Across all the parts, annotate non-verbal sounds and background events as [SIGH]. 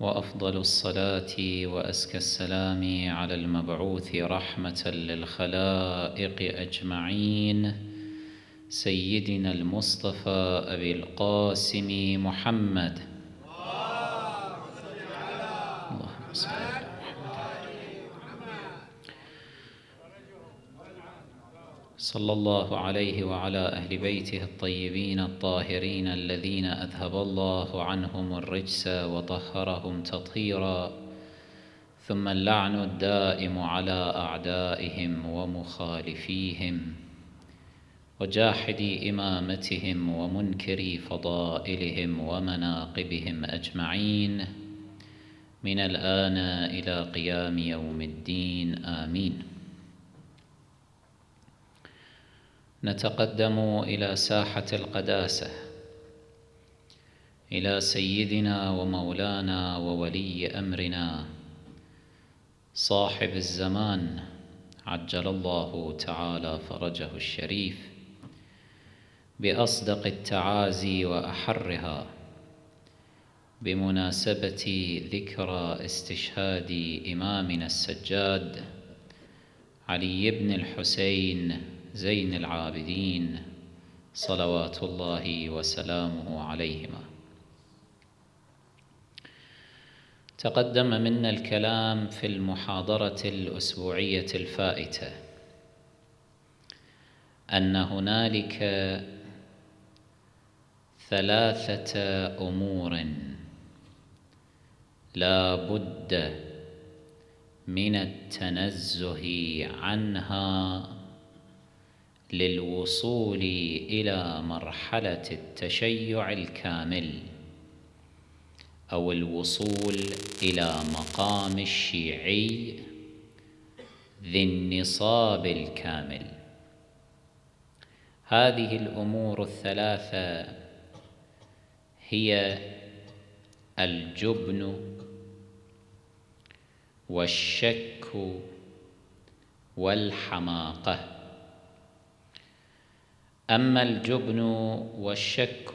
وافضل الصلاه وازكى السلام على المبعوث رحمه للخلائق اجمعين سيدنا المصطفى ابي القاسم محمد صلى الله عليه وعلى أهل بيته الطيبين الطاهرين الذين أذهب الله عنهم الرجس وطهرهم تطهيرا ثم اللعن الدائم على أعدائهم ومخالفيهم وجاحدي إمامتهم ومنكري فضائلهم ومناقبهم أجمعين من الآن إلى قيام يوم الدين آمين نتقدم إلى ساحة القداسة إلى سيدنا ومولانا وولي أمرنا صاحب الزمان عجل الله تعالى فرجه الشريف بأصدق التعازي وأحرها بمناسبة ذكرى استشهاد إمامنا السجاد علي بن الحسين زين العابدين صلوات الله وسلامه عليهما تقدم منا الكلام في المحاضرة الأسبوعية الفائتة أن هنالك ثلاثة أمور لا بد من التنزه عنها للوصول إلى مرحلة التشيع الكامل أو الوصول إلى مقام الشيعي ذي النصاب الكامل هذه الأمور الثلاثة هي الجبن والشك والحماقه أما الجبن والشك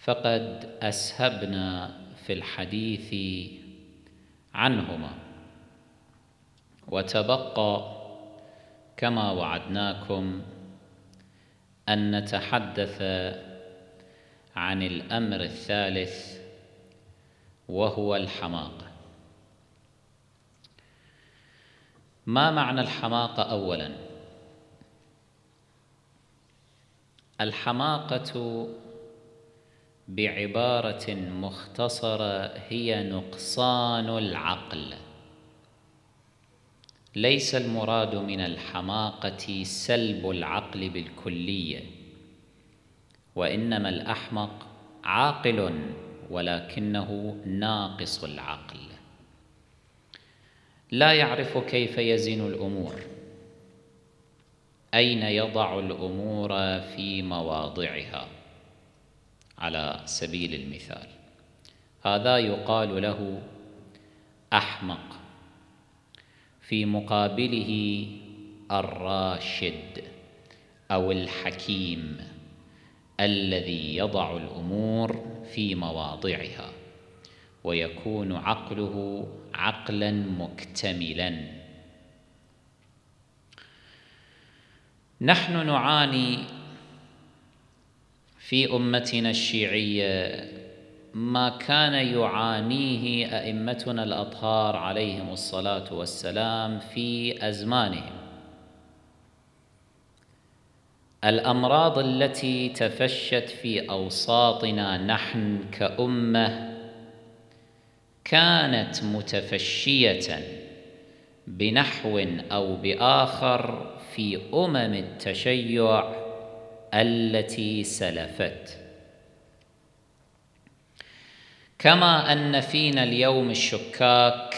فقد أسهبنا في الحديث عنهما وتبقى كما وعدناكم أن نتحدث عن الأمر الثالث وهو الحماقة ما معنى الحماقة أولاً؟ الحماقة بعبارة مختصرة هي نقصان العقل ليس المراد من الحماقة سلب العقل بالكلية وإنما الأحمق عاقل ولكنه ناقص العقل لا يعرف كيف يزن الأمور اين يضع الامور في مواضعها على سبيل المثال هذا يقال له احمق في مقابله الراشد او الحكيم الذي يضع الامور في مواضعها ويكون عقله عقلا مكتملا نحن نعاني في امتنا الشيعيه ما كان يعانيه ائمتنا الاطهار عليهم الصلاه والسلام في ازمانهم الامراض التي تفشت في اوساطنا نحن كامه كانت متفشيه بنحو او باخر في أمم التشيع التي سلفت كما أن فينا اليوم الشكاك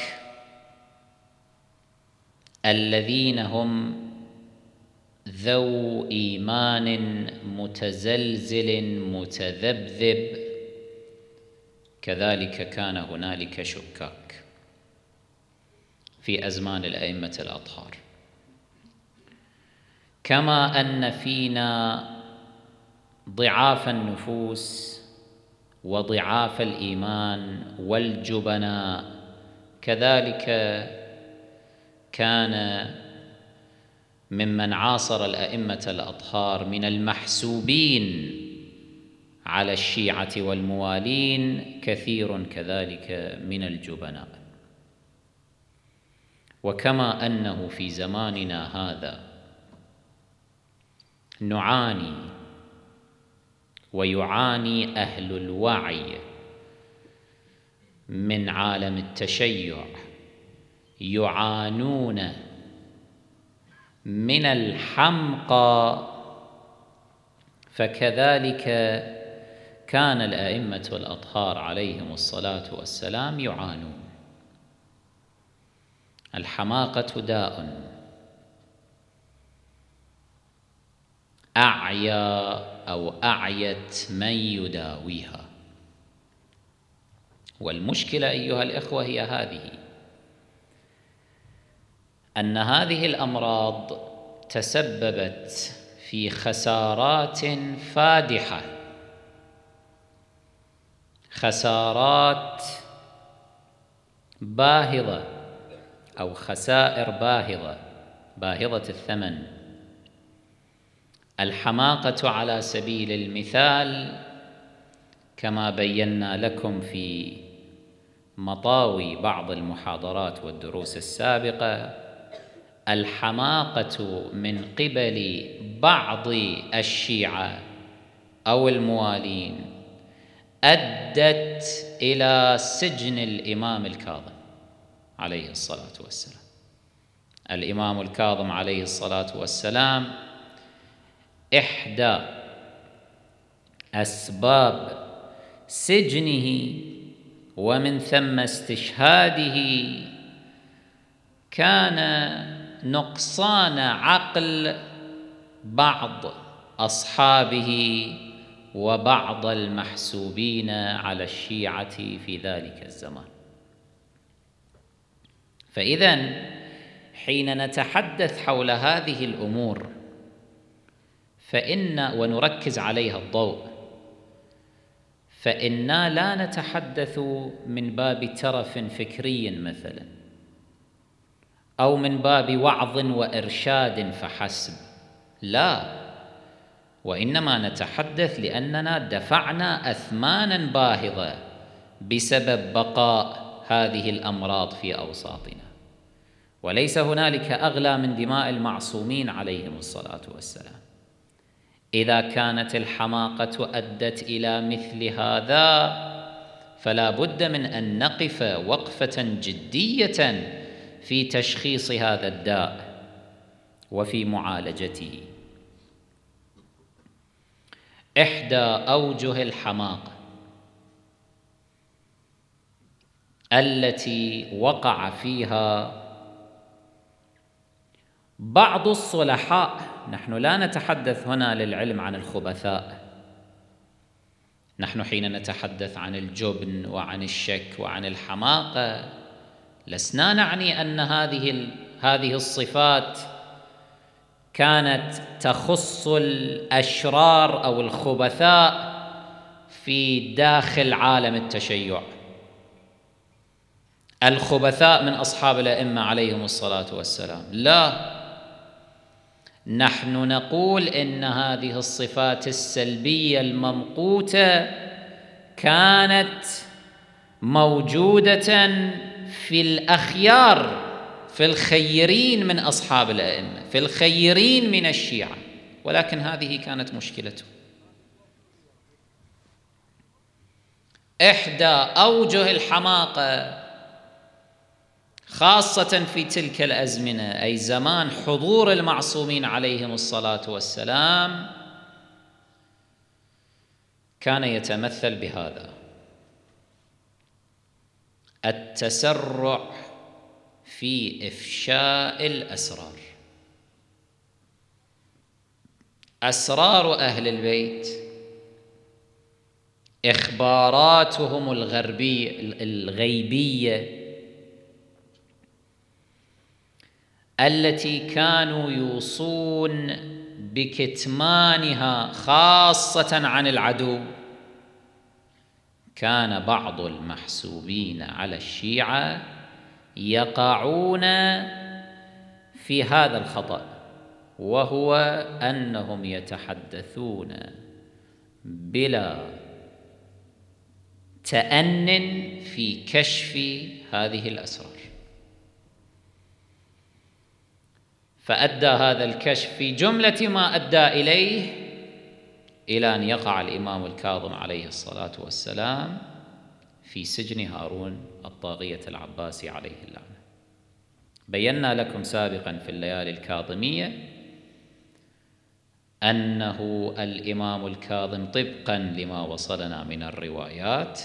الذين هم ذو إيمان متزلزل متذبذب كذلك كان هنالك شكاك في أزمان الأئمة الأطهار كما ان فينا ضعاف النفوس وضعاف الايمان والجبناء كذلك كان ممن عاصر الائمه الاطهار من المحسوبين على الشيعه والموالين كثير كذلك من الجبناء وكما انه في زماننا هذا نعاني ويعاني اهل الوعي من عالم التشيع يعانون من الحمقى فكذلك كان الائمه الاطهار عليهم الصلاه والسلام يعانون الحماقه داء أعيا أو أعيت من يداويها والمشكلة أيها الإخوة هي هذه أن هذه الأمراض تسببت في خسارات فادحة خسارات باهظة أو خسائر باهظة باهظة الثمن الحماقة على سبيل المثال كما بينا لكم في مطاوي بعض المحاضرات والدروس السابقة الحماقة من قبل بعض الشيعة أو الموالين أدت إلى سجن الإمام الكاظم عليه الصلاة والسلام الإمام الكاظم عليه الصلاة والسلام إحدى أسباب سجنه ومن ثم استشهاده كان نقصان عقل بعض أصحابه وبعض المحسوبين على الشيعة في ذلك الزمان فإذا حين نتحدث حول هذه الأمور فإن ونركز عليها الضوء فإنا لا نتحدث من باب ترف فكري مثلا أو من باب وعظ وإرشاد فحسب لا وإنما نتحدث لأننا دفعنا أثمانا باهظة بسبب بقاء هذه الأمراض في أوساطنا وليس هنالك أغلى من دماء المعصومين عليهم الصلاة والسلام إذا كانت الحماقة أدت إلى مثل هذا فلا بد من أن نقف وقفة جدية في تشخيص هذا الداء وفي معالجته إحدى أوجه الحماقة التي وقع فيها بعض الصلحاء نحن لا نتحدث هنا للعلم عن الخبثاء نحن حين نتحدث عن الجبن وعن الشك وعن الحماقه لسنا نعني ان هذه هذه الصفات كانت تخص الاشرار او الخبثاء في داخل عالم التشيع الخبثاء من اصحاب الائمه عليهم الصلاه والسلام لا نحن نقول ان هذه الصفات السلبيه الممقوته كانت موجوده في الاخيار في الخيرين من اصحاب الائمه في الخيرين من الشيعه ولكن هذه كانت مشكلته احدى اوجه الحماقه خاصة في تلك الأزمنة أي زمان حضور المعصومين عليهم الصلاة والسلام كان يتمثل بهذا التسرع في إفشاء الأسرار أسرار أهل البيت إخباراتهم الغربية الغيبية التي كانوا يوصون بكتمانها خاصه عن العدو كان بعض المحسوبين على الشيعه يقعون في هذا الخطأ وهو أنهم يتحدثون بلا تأن في كشف هذه الأسرار فأدى هذا الكشف في جملة ما أدى إليه إلى أن يقع الإمام الكاظم عليه الصلاة والسلام في سجن هارون الطاغية العباسي عليه اللعنة بينا لكم سابقا في الليالي الكاظمية أنه الإمام الكاظم طبقا لما وصلنا من الروايات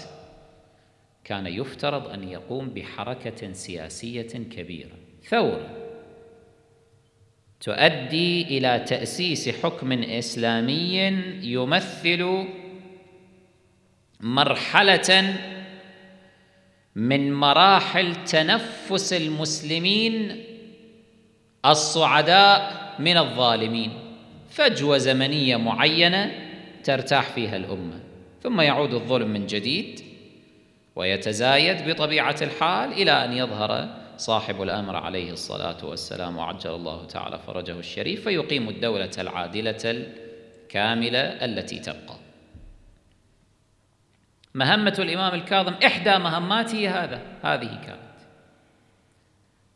كان يفترض أن يقوم بحركة سياسية كبيرة ثورة تؤدي الى تاسيس حكم اسلامي يمثل مرحله من مراحل تنفس المسلمين الصعداء من الظالمين فجوه زمنيه معينه ترتاح فيها الامه ثم يعود الظلم من جديد ويتزايد بطبيعه الحال الى ان يظهر صاحب الأمر عليه الصلاة والسلام وعجل الله تعالى فرجه الشريف فيقيم الدولة العادلة الكاملة التي تبقى مهمة الإمام الكاظم إحدى مهماته هذا هذه كانت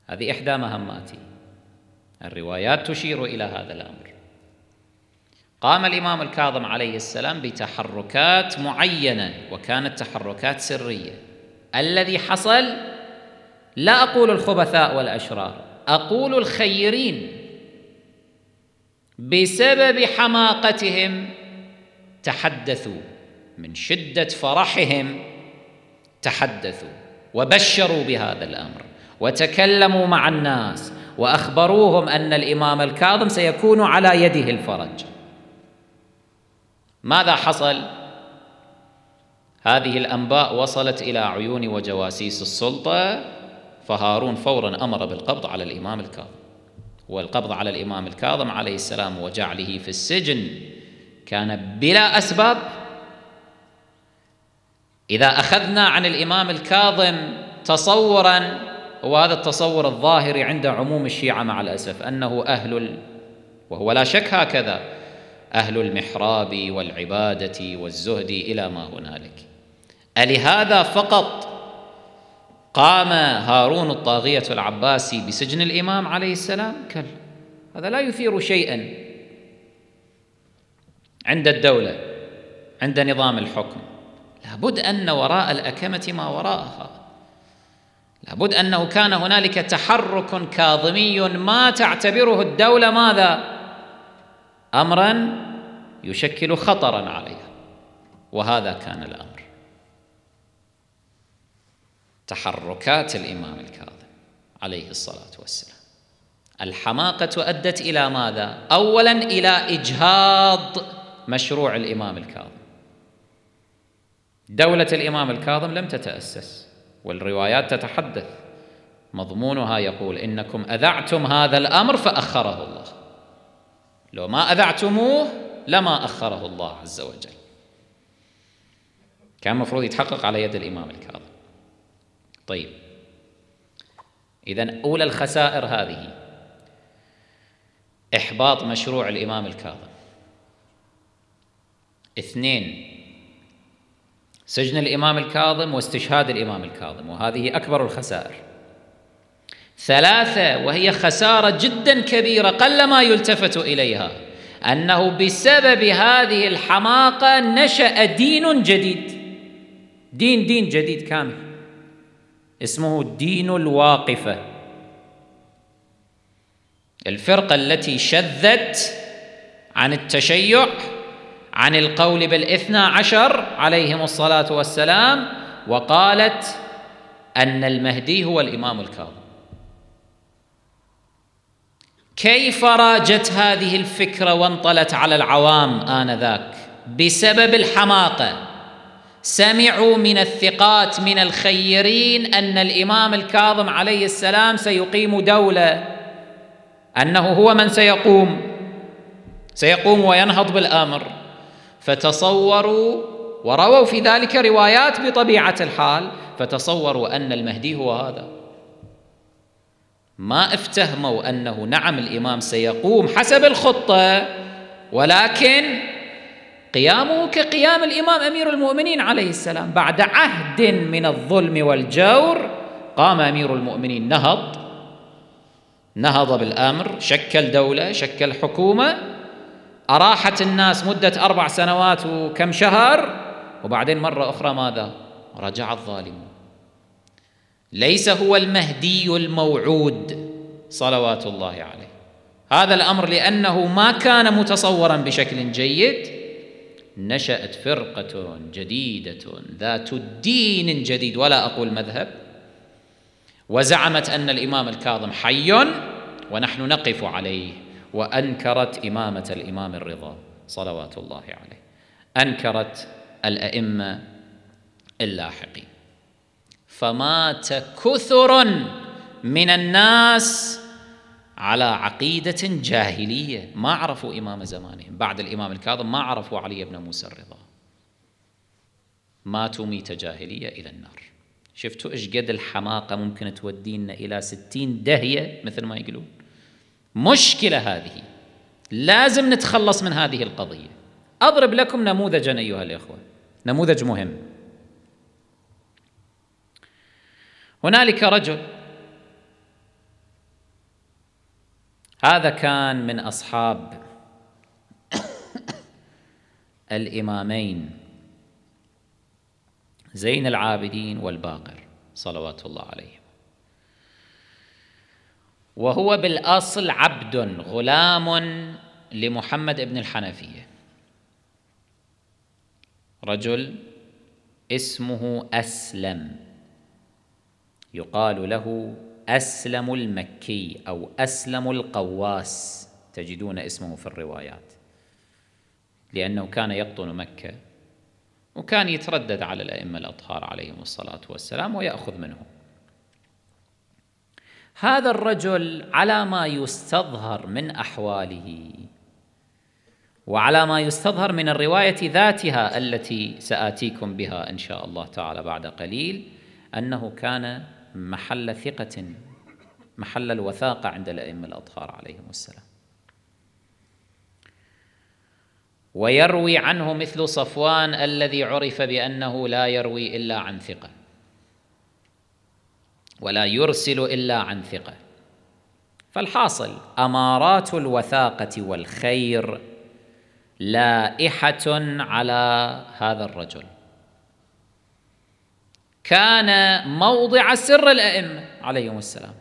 هذه إحدى مهماته الروايات تشير إلى هذا الأمر قام الإمام الكاظم عليه السلام بتحركات معينة وكانت تحركات سرية الذي حصل لا أقول الخبثاء والأشرار أقول الخيرين بسبب حماقتهم تحدثوا من شدة فرحهم تحدثوا وبشروا بهذا الأمر وتكلموا مع الناس وأخبروهم أن الإمام الكاظم سيكون على يده الفرج ماذا حصل؟ هذه الأنباء وصلت إلى عيون وجواسيس السلطة فهارون فورا امر بالقبض على الامام الكاظم والقبض على الامام الكاظم عليه السلام وجعله في السجن كان بلا اسباب اذا اخذنا عن الامام الكاظم تصورا وهذا التصور الظاهري عند عموم الشيعه مع الاسف انه اهل ال... وهو لا شك هكذا اهل المحراب والعباده والزهد الى ما هنالك الهذا فقط قام هارون الطاغية العباسي بسجن الإمام عليه السلام كلا هذا لا يثير شيئا عند الدولة عند نظام الحكم لابد أن وراء الأكمة ما وراءها لابد أنه كان هنالك تحرك كاظمي ما تعتبره الدولة ماذا؟ أمرا يشكل خطرا عليها وهذا كان الأمر تحركات الإمام الكاظم عليه الصلاة والسلام الحماقة أدت إلى ماذا؟ أولا إلى إجهاض مشروع الإمام الكاظم دولة الإمام الكاظم لم تتأسس والروايات تتحدث مضمونها يقول إنكم أذعتم هذا الأمر فأخره الله لو ما أذعتموه لما أخره الله عز وجل كان مفروض يتحقق على يد الإمام الكاظم طيب إذا أولى الخسائر هذه إحباط مشروع الإمام الكاظم اثنين سجن الإمام الكاظم واستشهاد الإمام الكاظم وهذه أكبر الخسائر ثلاثة وهي خسارة جدا كبيرة قلما يلتفت إليها أنه بسبب هذه الحماقة نشأ دين جديد دين دين جديد كامل اسمه الدين الواقفه الفرقه التي شذت عن التشيع عن القول بالاثنى عشر عليهم الصلاه والسلام وقالت ان المهدي هو الامام الكاظم كيف راجت هذه الفكره وانطلت على العوام انذاك بسبب الحماقه سمعوا من الثقات من الخيرين ان الامام الكاظم عليه السلام سيقيم دوله انه هو من سيقوم سيقوم وينهض بالامر فتصوروا ورووا في ذلك روايات بطبيعه الحال فتصوروا ان المهدي هو هذا ما افتهموا انه نعم الامام سيقوم حسب الخطه ولكن قيامه كقيام الامام امير المؤمنين عليه السلام بعد عهد من الظلم والجور قام امير المؤمنين نهض نهض بالامر شكل دوله شكل حكومه اراحت الناس مده اربع سنوات وكم شهر وبعدين مره اخرى ماذا رجع الظالمون ليس هو المهدي الموعود صلوات الله عليه هذا الامر لانه ما كان متصورا بشكل جيد نشأت فرقة جديدة ذات دين جديد ولا أقول مذهب وزعمت أن الإمام الكاظم حي ونحن نقف عليه وأنكرت إمامة الإمام الرضا صلوات الله عليه أنكرت الأئمة اللاحقين فمات كثر من الناس على عقيدة جاهلية ما عرفوا إمام زمانهم بعد الإمام الكاظم ما عرفوا علي بن موسى الرضا ماتوا ميتة جاهلية إلى النار شفتوا إيش قد الحماقة ممكن تودينا إلى ستين دهية مثل ما يقولون مشكلة هذه لازم نتخلص من هذه القضية أضرب لكم نموذجا أيها الإخوة نموذج مهم هنالك رجل هذا كان من أصحاب الإمامين زين العابدين والباقر صلوات الله عليهم وهو بالأصل عبد غلام لمحمد بن الحنفية رجل اسمه أسلم يقال له أسلم المكي أو أسلم القواس تجدون اسمه في الروايات لأنه كان يقطن مكة وكان يتردد على الأئمة الأطهار عليهم الصلاة والسلام ويأخذ منهم هذا الرجل على ما يستظهر من أحواله وعلى ما يستظهر من الرواية ذاتها التي سآتيكم بها إن شاء الله تعالى بعد قليل أنه كان محل ثقة محل الوثاقة عند الأئمة الأطهار عليهم السلام ويروي عنه مثل صفوان الذي عرف بأنه لا يروي إلا عن ثقة ولا يرسل إلا عن ثقة فالحاصل أمارات الوثاقة والخير لائحة على هذا الرجل كان موضع سر الائمه عليهم السلام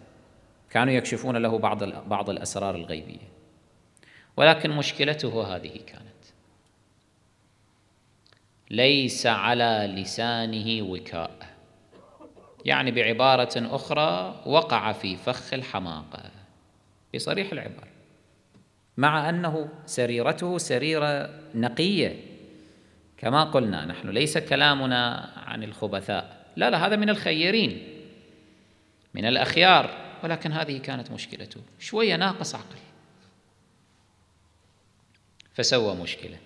كانوا يكشفون له بعض بعض الاسرار الغيبيه ولكن مشكلته هذه كانت ليس على لسانه وكاء يعني بعباره اخرى وقع في فخ الحماقه بصريح العباره مع انه سريرته سريره نقيه كما قلنا نحن ليس كلامنا عن الخبثاء لا لا هذا من الخيرين من الأخيار ولكن هذه كانت مشكلته شوية ناقص عقل فسوى مشكلة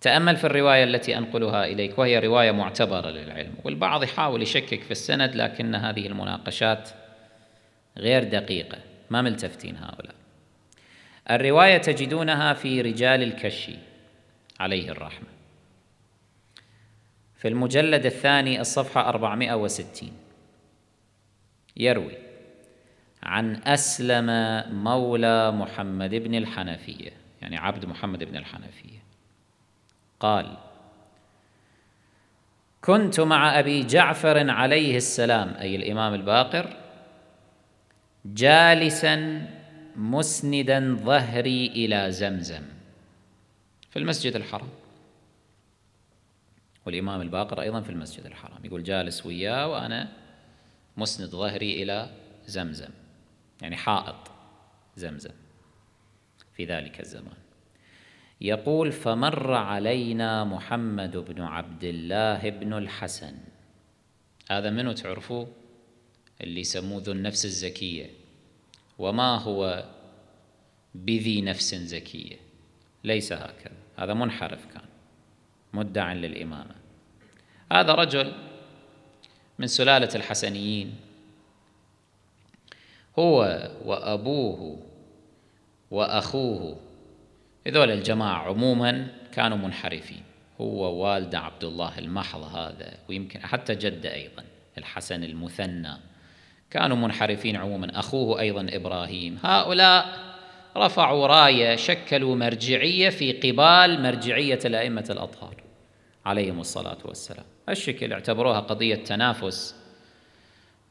تأمل في الرواية التي أنقلها إليك وهي رواية معتبرة للعلم والبعض يحاول يشكك في السند لكن هذه المناقشات غير دقيقة ما ملتفتين هؤلاء الرواية تجدونها في رجال الكشي عليه الرحمة في المجلد الثاني الصفحة 460 يروي عن أسلم مولى محمد بن الحنفية يعني عبد محمد بن الحنفية قال كنت مع أبي جعفر عليه السلام أي الإمام الباقر جالسا مسندا ظهري إلى زمزم في المسجد الحرام والإمام الباقر أيضا في المسجد الحرام يقول جالس وياه وأنا مسند ظهري إلى زمزم يعني حائط زمزم في ذلك الزمان يقول فمر علينا محمد بن عبد الله بن الحسن هذا منو تعرفوه اللي يسموه ذو النفس الزكية وما هو بذي نفس زكية ليس هكذا هذا منحرف كان مدعا للإمامة هذا رجل من سلالة الحسنيين هو وأبوه وأخوه هذول الجماعة عموما كانوا منحرفين هو والد عبد الله المحض هذا ويمكن حتى جده أيضا الحسن المثنى كانوا منحرفين عموما أخوه أيضا إبراهيم هؤلاء رفعوا رايه شكلوا مرجعيه في قبال مرجعيه الائمه الاطهار عليهم الصلاه والسلام الشكل اعتبروها قضيه تنافس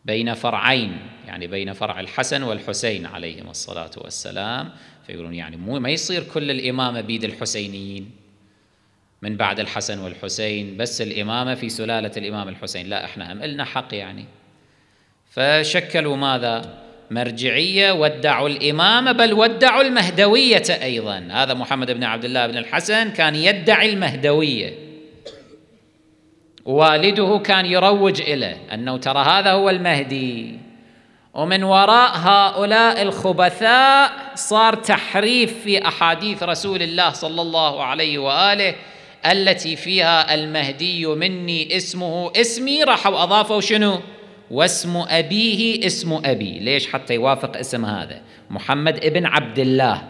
بين فرعين يعني بين فرع الحسن والحسين عليهم الصلاه والسلام فيقولون يعني مو ما يصير كل الامامه بيد الحسينيين من بعد الحسن والحسين بس الامامه في سلاله الامام الحسين لا احنا هم إلنا حق يعني فشكلوا ماذا مرجعية ودعوا الإمامة بل ودعوا المهدوية أيضا هذا محمد بن عبد الله بن الحسن كان يدعي المهدوية والده كان يروج إليه أنه ترى هذا هو المهدي ومن وراء هؤلاء الخبثاء صار تحريف في أحاديث رسول الله صلى الله عليه وآله التي فيها المهدي مني اسمه اسمي راحوا أضافوا شنو؟ واسم أبيه اسم أبي ليش حتى يوافق اسم هذا محمد ابن عبد الله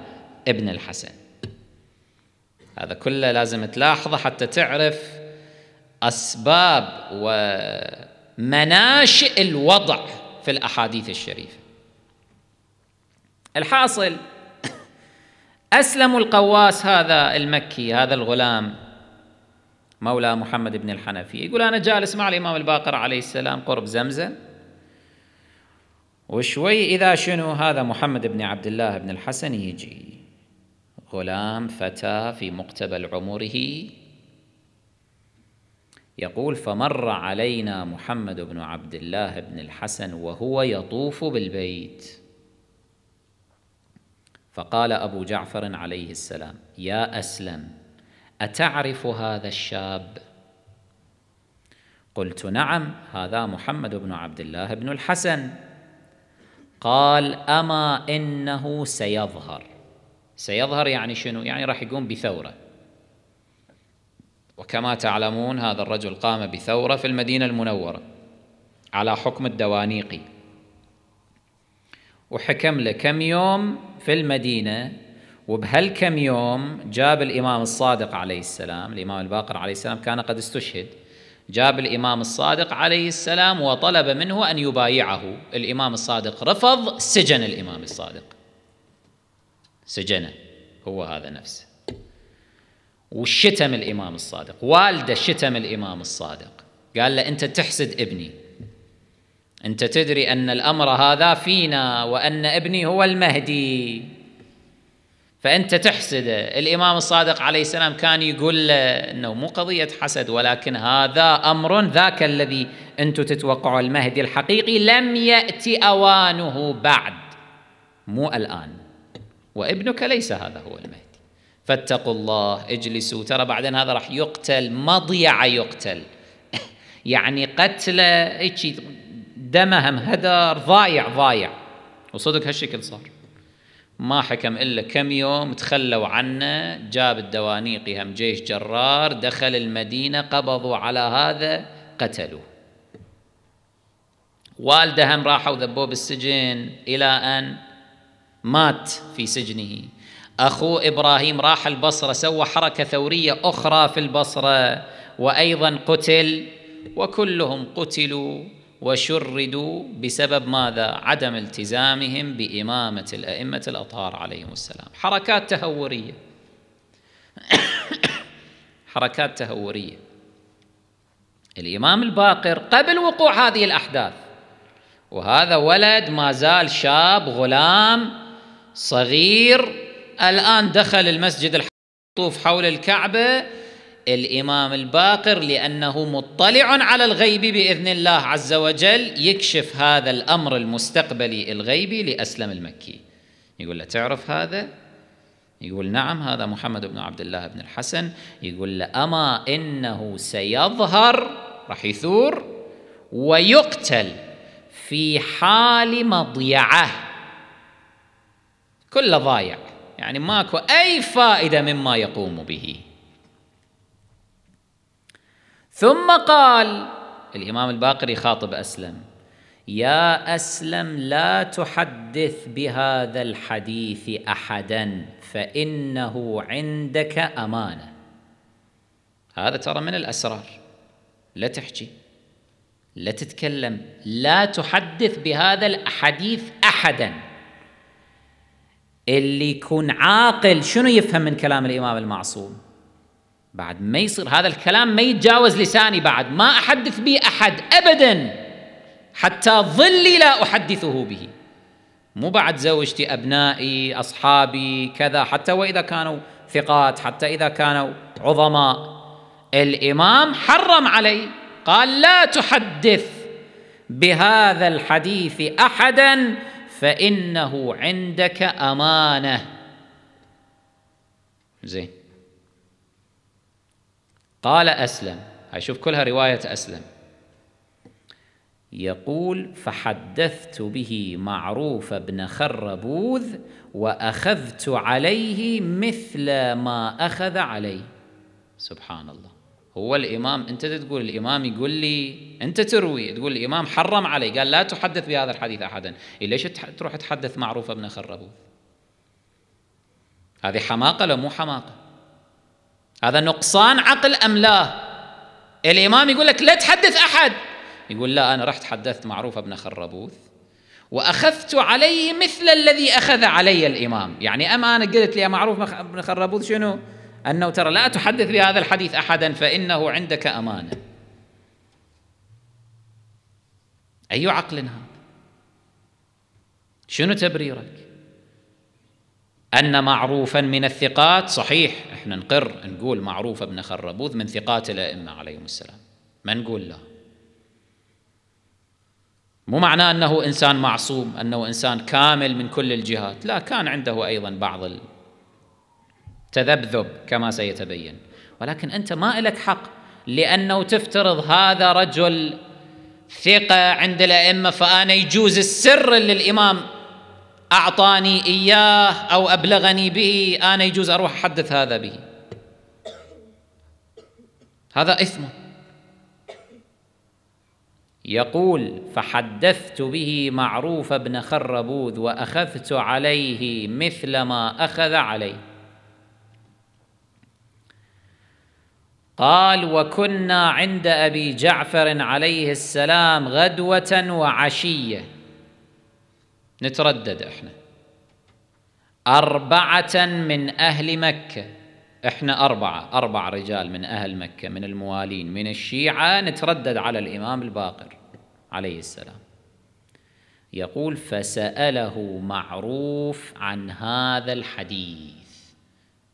ابن الحسن هذا كله لازم تلاحظه حتى تعرف أسباب ومناشئ الوضع في الأحاديث الشريفة الحاصل [COUGHS] أسلم القواس هذا المكي هذا الغلام مولى محمد بن الحنفي يقول أنا جالس مع الإمام الباقر عليه السلام قرب زمزم وشوي إذا شنو هذا محمد بن عبد الله بن الحسن يجي غلام فتى في مقتبل عمره يقول فمر علينا محمد بن عبد الله بن الحسن وهو يطوف بالبيت فقال أبو جعفر عليه السلام يا أسلم أتعرف هذا الشاب؟ قلت نعم هذا محمد بن عبد الله بن الحسن قال أما إنه سيظهر سيظهر يعني شنو؟ يعني راح يقوم بثورة وكما تعلمون هذا الرجل قام بثورة في المدينة المنورة على حكم الدوانيقي وحكم له كم يوم في المدينة وبهالكم يوم جاب الإمام الصادق عليه السلام الإمام الباقر عليه السلام كان قد استشهد جاب الإمام الصادق عليه السلام وطلب منه أن يبايعه الإمام الصادق رفض سجن الإمام الصادق سجنه هو هذا نفسه وشتم الإمام الصادق والده شتم الإمام الصادق قال له أنت تحسد ابني أنت تدري أن الأمر هذا فينا وأن ابني هو المهدي فأنت تحسده الإمام الصادق عليه السلام كان يقول له أنه مو قضية حسد ولكن هذا أمر ذاك الذي أنتم تتوقعوا المهدي الحقيقي لم يأتي أوانه بعد مو الآن وابنك ليس هذا هو المهدي فاتقوا الله اجلسوا ترى بعدين هذا راح يقتل مضيع يقتل [LAUGHS] يعني قتله دمه هدر ضايع ضايع وصدق هالشكل صار ما حكم إلا كم يوم تخلوا عنا جاب الدوانيقي هم جيش جرار دخل المدينة قبضوا على هذا قتلوه والده هم راحوا ذبوه بالسجن إلى أن مات في سجنه أخوه إبراهيم راح البصرة سوى حركة ثورية أخرى في البصرة وأيضا قتل وكلهم قتلوا وشردوا بسبب ماذا؟ عدم التزامهم بإمامة الأئمة الأطهار عليهم السلام حركات تهورية [COUGHS] حركات تهورية الإمام الباقر قبل وقوع هذه الأحداث وهذا ولد ما زال شاب غلام صغير الآن دخل المسجد الحرام حول الكعبة الامام الباقر لانه مطلع على الغيب باذن الله عز وجل يكشف هذا الامر المستقبلي الغيبي لاسلم المكي يقول له تعرف هذا يقول نعم هذا محمد بن عبد الله بن الحسن يقول له اما انه سيظهر راح يثور ويقتل في حال مضيعه كل ضايع يعني ماكو اي فائده مما يقوم به ثم قال الامام الباقر يخاطب اسلم يا اسلم لا تحدث بهذا الحديث احدا فانه عندك امانه هذا ترى من الاسرار لا تحكي لا تتكلم لا تحدث بهذا الحديث احدا اللي يكون عاقل شنو يفهم من كلام الامام المعصوم بعد ما يصير هذا الكلام ما يتجاوز لساني بعد ما أحدث به أحد أبدا حتى ظلي لا أحدثه به مو بعد زوجتي أبنائي أصحابي كذا حتى وإذا كانوا ثقات حتى إذا كانوا عظماء الإمام حرم علي قال لا تحدث بهذا الحديث أحدا فإنه عندك أمانة زين قال أسلم شوف كلها رواية أسلم يقول فحدثت به معروف بن خربوذ وأخذت عليه مثل ما أخذ عليه سبحان الله هو الإمام أنت تقول الإمام يقول لي أنت تروي تقول الإمام حرم علي قال لا تحدث بهذا الحديث أحدا إيه، ليش تروح تحدث معروف بن خربوذ هذه حماقة لو مو حماقة هذا نقصان عقل أم لا الإمام يقول لك لا تحدث أحد يقول لا أنا رحت حدثت معروف ابن خربوث وأخذت عليه مثل الذي أخذ علي الإمام يعني أما أنا قلت لي معروف ابن خربوث شنو أنه ترى لا تحدث بهذا الحديث أحدا فإنه عندك أمانة أي عقل هذا شنو تبريرك أن معروفا من الثقات صحيح احنا نقر نقول معروف ابن خربوذ من ثقات الأئمة عليهم السلام ما نقول له مو معناه أنه إنسان معصوم أنه إنسان كامل من كل الجهات لا كان عنده أيضا بعض التذبذب كما سيتبين ولكن أنت ما إلك حق لأنه تفترض هذا رجل ثقة عند الأئمة فأنا يجوز السر للإمام اعطاني اياه او ابلغني به انا يجوز اروح احدث هذا به هذا اثم يقول فحدثت به معروف بن خربوذ واخذت عليه مثل ما اخذ عليه قال وكنا عند ابي جعفر عليه السلام غدوه وعشيه نتردد احنا أربعة من أهل مكة احنا أربعة أربع رجال من أهل مكة من الموالين من الشيعة نتردد على الإمام الباقر عليه السلام يقول فسأله معروف عن هذا الحديث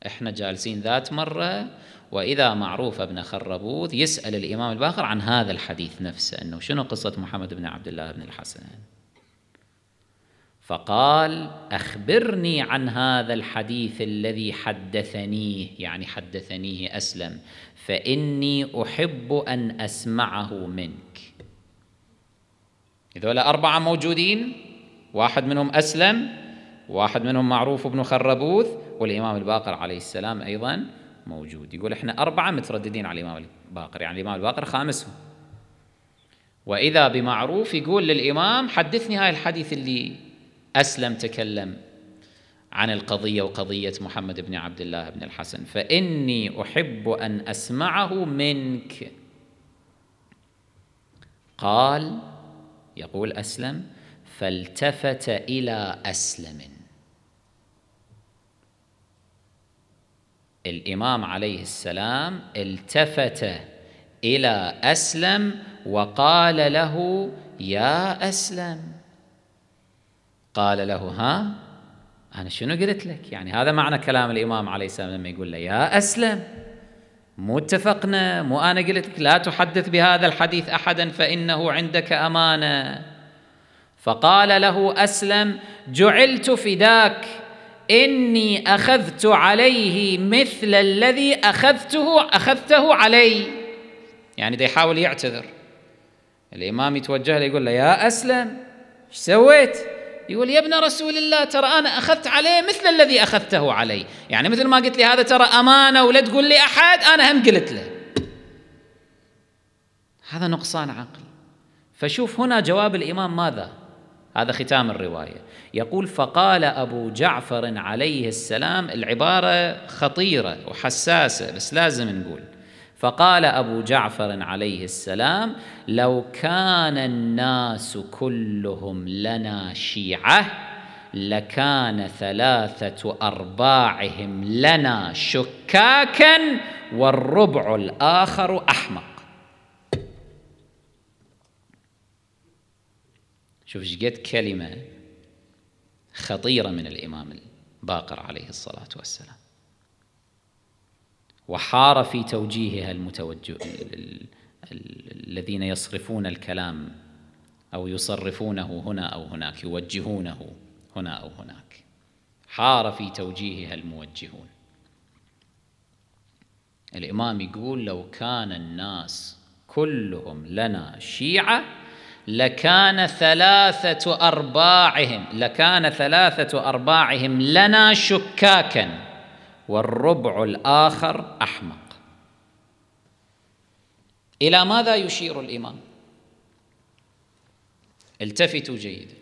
احنا جالسين ذات مرة وإذا معروف ابن خربوط يسأل الإمام الباقر عن هذا الحديث نفسه أنه شنو قصة محمد بن عبد الله بن الحسن فقال اخبرني عن هذا الحديث الذي حدثنيه يعني حدثنيه اسلم فاني احب ان اسمعه منك هذول اربعه موجودين واحد منهم اسلم واحد منهم معروف بن خربوث والامام الباقر عليه السلام ايضا موجود يقول احنا اربعه مترددين على الامام الباقر يعني الامام الباقر خامسهم واذا بمعروف يقول للامام حدثني هاي الحديث اللي أسلم تكلم عن القضية وقضية محمد بن عبد الله بن الحسن فإني أحب أن أسمعه منك قال يقول أسلم فالتفت إلى أسلم الإمام عليه السلام التفت إلى أسلم وقال له يا أسلم قال له ها أنا شنو قلت لك يعني هذا معنى كلام الإمام عليه السلام لما يقول له يا أسلم مو اتفقنا مو أنا قلت لك لا تحدث بهذا الحديث أحدا فإنه عندك أمانة فقال له أسلم جعلت فداك إني أخذت عليه مثل الذي أخذته أخذته علي يعني ده يحاول يعتذر الإمام يتوجه له يقول له يا أسلم ايش سويت؟ يقول يا ابن رسول الله ترى أنا أخذت عليه مثل الذي أخذته عليه يعني مثل ما قلت لي هذا ترى أمانة ولا تقول لي أحد أنا هم قلت له هذا نقصان عقل فشوف هنا جواب الإمام ماذا هذا ختام الرواية يقول فقال أبو جعفر عليه السلام العبارة خطيرة وحساسة بس لازم نقول فقال أبو جعفر عليه السلام لو كان الناس كلهم لنا شيعة لكان ثلاثة أرباعهم لنا شكاكا والربع الآخر أحمق شوف شقد كلمة خطيرة من الإمام الباقر عليه الصلاة والسلام وحار في توجيهها المتوجه الذين يصرفون الكلام أو يصرفونه هنا أو هناك يوجهونه هنا أو هناك حار في توجيهها الموجهون الإمام يقول لو كان الناس كلهم لنا شيعة لكان ثلاثة أرباعهم لكان ثلاثة أرباعهم لنا شكاكاً والربع الآخر أحمق إلى ماذا يشير الإمام؟ التفتوا جيدا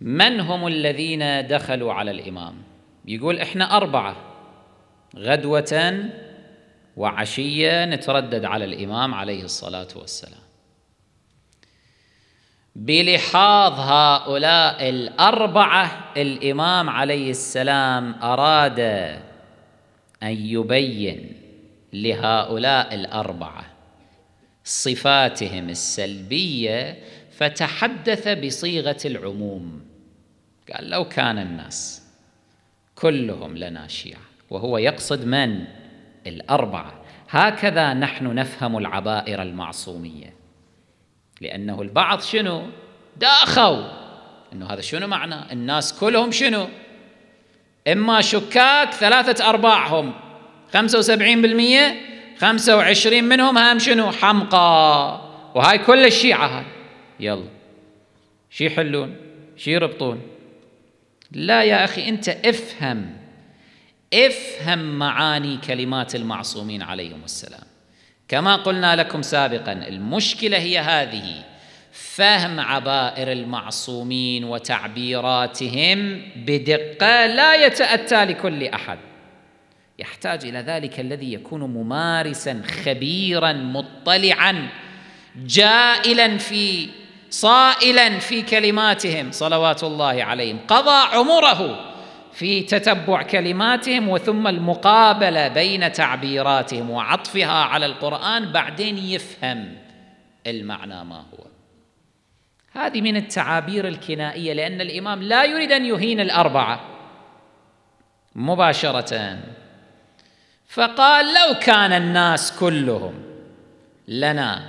من هم الذين دخلوا على الإمام؟ يقول إحنا أربعة غدوة وعشية نتردد على الإمام عليه الصلاة والسلام بلحاظ هؤلاء الاربعه الامام عليه السلام اراد ان يبين لهؤلاء الاربعه صفاتهم السلبيه فتحدث بصيغه العموم قال لو كان الناس كلهم لنا شيعه وهو يقصد من الاربعه هكذا نحن نفهم العبائر المعصوميه لأنه البعض شنو داخوا أنه هذا شنو معنى الناس كلهم شنو إما شكاك ثلاثة أرباعهم 75% 25 منهم هم شنو حمقى وهاي كل الشيعة هاي يلا شي يحلون شي يربطون لا يا أخي أنت افهم افهم معاني كلمات المعصومين عليهم السلام كما قلنا لكم سابقا المشكله هي هذه فهم عبائر المعصومين وتعبيراتهم بدقه لا يتاتى لكل احد يحتاج الى ذلك الذي يكون ممارسا خبيرا مطلعا جائلا في صائلا في كلماتهم صلوات الله عليهم قضى عمره في تتبع كلماتهم وثم المقابله بين تعبيراتهم وعطفها على القران بعدين يفهم المعنى ما هو هذه من التعابير الكنائيه لان الامام لا يريد ان يهين الاربعه مباشره فقال لو كان الناس كلهم لنا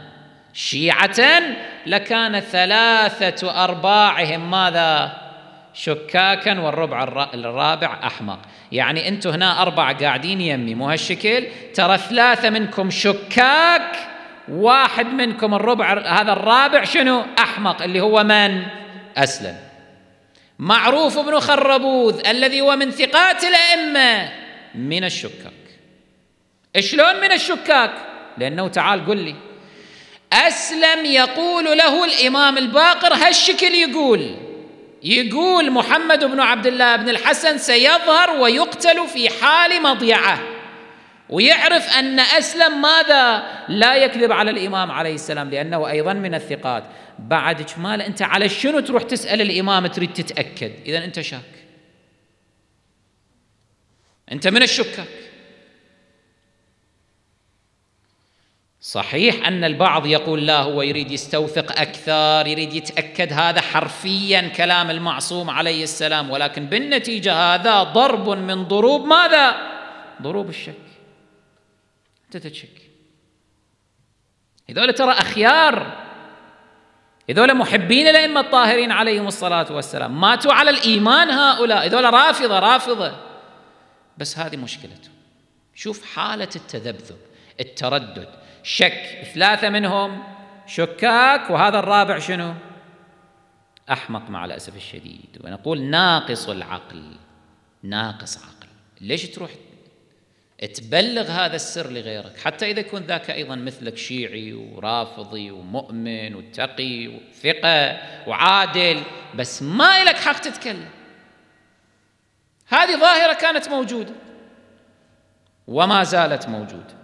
شيعه لكان ثلاثه ارباعهم ماذا شكاكا والربع الرابع احمق يعني انتم هنا اربعه قاعدين يمي مو هالشكل ترى ثلاثه منكم شكاك واحد منكم الربع هذا الرابع شنو احمق اللي هو من اسلم معروف بن خربوذ الذي هو من ثقات الائمه من الشكاك شلون من الشكاك لانه تعال قل لي اسلم يقول له الامام الباقر هالشكل يقول يقول محمد بن عبد الله بن الحسن سيظهر ويقتل في حال مضيعه ويعرف ان اسلم ماذا لا يكذب على الامام عليه السلام لانه ايضا من الثقات بعد اجمال انت على شنو تروح تسال الامام تريد تتاكد اذا انت شاك انت من الشكاك صحيح ان البعض يقول لا هو يريد يستوثق اكثر يريد يتاكد هذا حرفيا كلام المعصوم عليه السلام ولكن بالنتيجه هذا ضرب من ضروب ماذا ضروب الشك انت تشك هذول ترى اخيار هذول محبين الائمه الطاهرين عليهم الصلاه والسلام ماتوا على الايمان هؤلاء هذول رافضه رافضه بس هذه مشكلته شوف حاله التذبذب التردد شك ثلاثة منهم شكاك وهذا الرابع شنو أحمق مع الأسف الشديد ونقول ناقص العقل ناقص عقل ليش تروح تبلغ هذا السر لغيرك حتى إذا يكون ذاك أيضا مثلك شيعي ورافضي ومؤمن وتقي وثقة وعادل بس ما إلك حق تتكلم هذه ظاهرة كانت موجودة وما زالت موجوده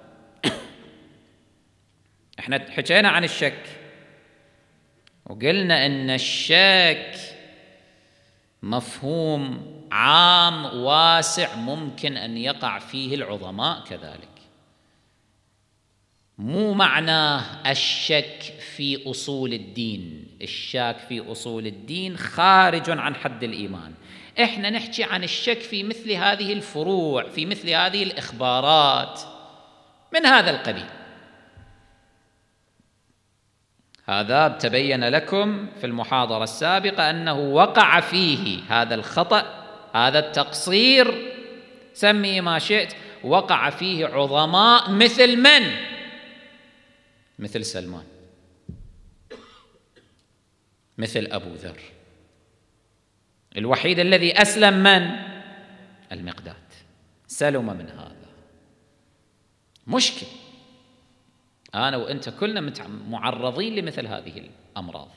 احنا حكينا عن الشك وقلنا ان الشك مفهوم عام واسع ممكن ان يقع فيه العظماء كذلك مو معناه الشك في اصول الدين الشاك في اصول الدين خارج عن حد الايمان احنا نحكي عن الشك في مثل هذه الفروع في مثل هذه الاخبارات من هذا القبيل هذا تبين لكم في المحاضرة السابقة أنه وقع فيه هذا الخطأ هذا التقصير سميه ما شئت وقع فيه عظماء مثل من؟ مثل سلمان مثل أبو ذر الوحيد الذي أسلم من؟ المقداد سلم من هذا مشكل أنا وأنت كلنا معرضين لمثل هذه الأمراض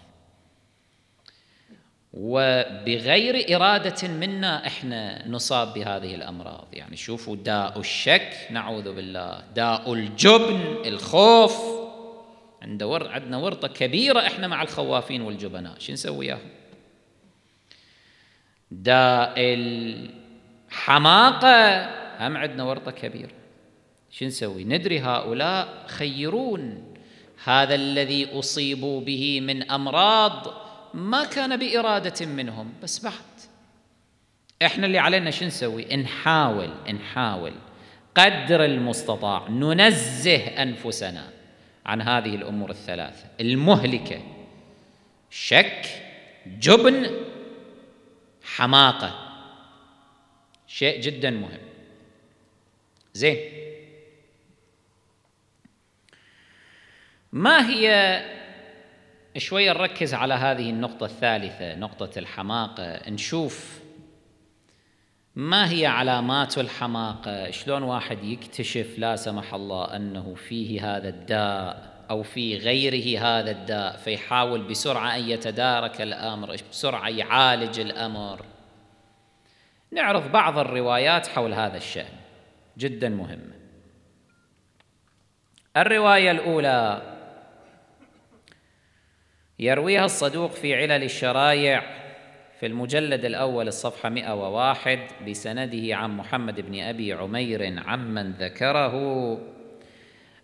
وبغير إرادة منا إحنا نصاب بهذه الأمراض يعني شوفوا داء الشك نعوذ بالله داء الجبن الخوف عند عندنا ورطة كبيرة إحنا مع الخوافين والجبناء شو نسوي وياهم داء الحماقة هم عندنا ورطة كبيرة شو نسوي ندري هؤلاء خيرون هذا الذي اصيبوا به من امراض ما كان باراده منهم بس بعد احنا اللي علينا شو نسوي نحاول نحاول قدر المستطاع ننزه انفسنا عن هذه الامور الثلاثه المهلكه شك جبن حماقه شيء جدا مهم زين ما هي شويه نركز على هذه النقطه الثالثه نقطه الحماقه نشوف ما هي علامات الحماقه شلون واحد يكتشف لا سمح الله انه فيه هذا الداء او في غيره هذا الداء فيحاول بسرعه ان يتدارك الامر بسرعه يعالج الامر نعرض بعض الروايات حول هذا الشان جدا مهمه الروايه الاولى يرويها الصدوق في علل الشرايع في المجلد الأول الصفحة 101 بسنده عن محمد بن أبي عمير عمن ذكره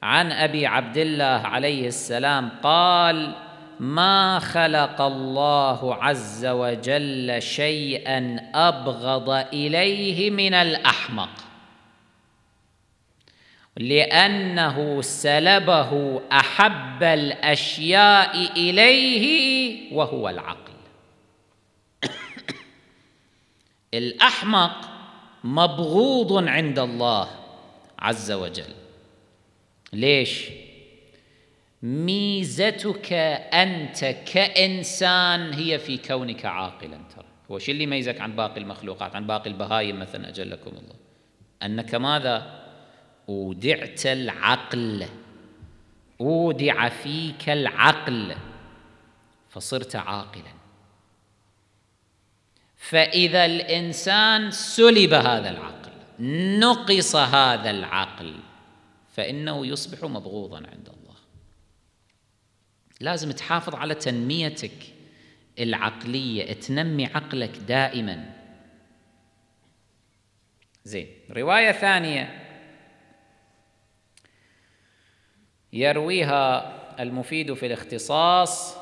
عن أبي عبد الله عليه السلام قال ما خلق الله عز وجل شيئا أبغض إليه من الأحمق لانه سلبه احب الاشياء اليه وهو العقل [COUGHS] الاحمق مبغوض عند الله عز وجل ليش ميزتك انت كانسان هي في كونك عاقلا ترى هو شو اللي يميزك عن باقي المخلوقات عن باقي البهايم مثلا اجلكم الله انك ماذا اودعت العقل اودع فيك العقل فصرت عاقلا فاذا الانسان سلب هذا العقل نقص هذا العقل فانه يصبح مبغوضا عند الله لازم تحافظ على تنميتك العقليه تنمي عقلك دائما زين روايه ثانيه يرويها المفيد في الاختصاص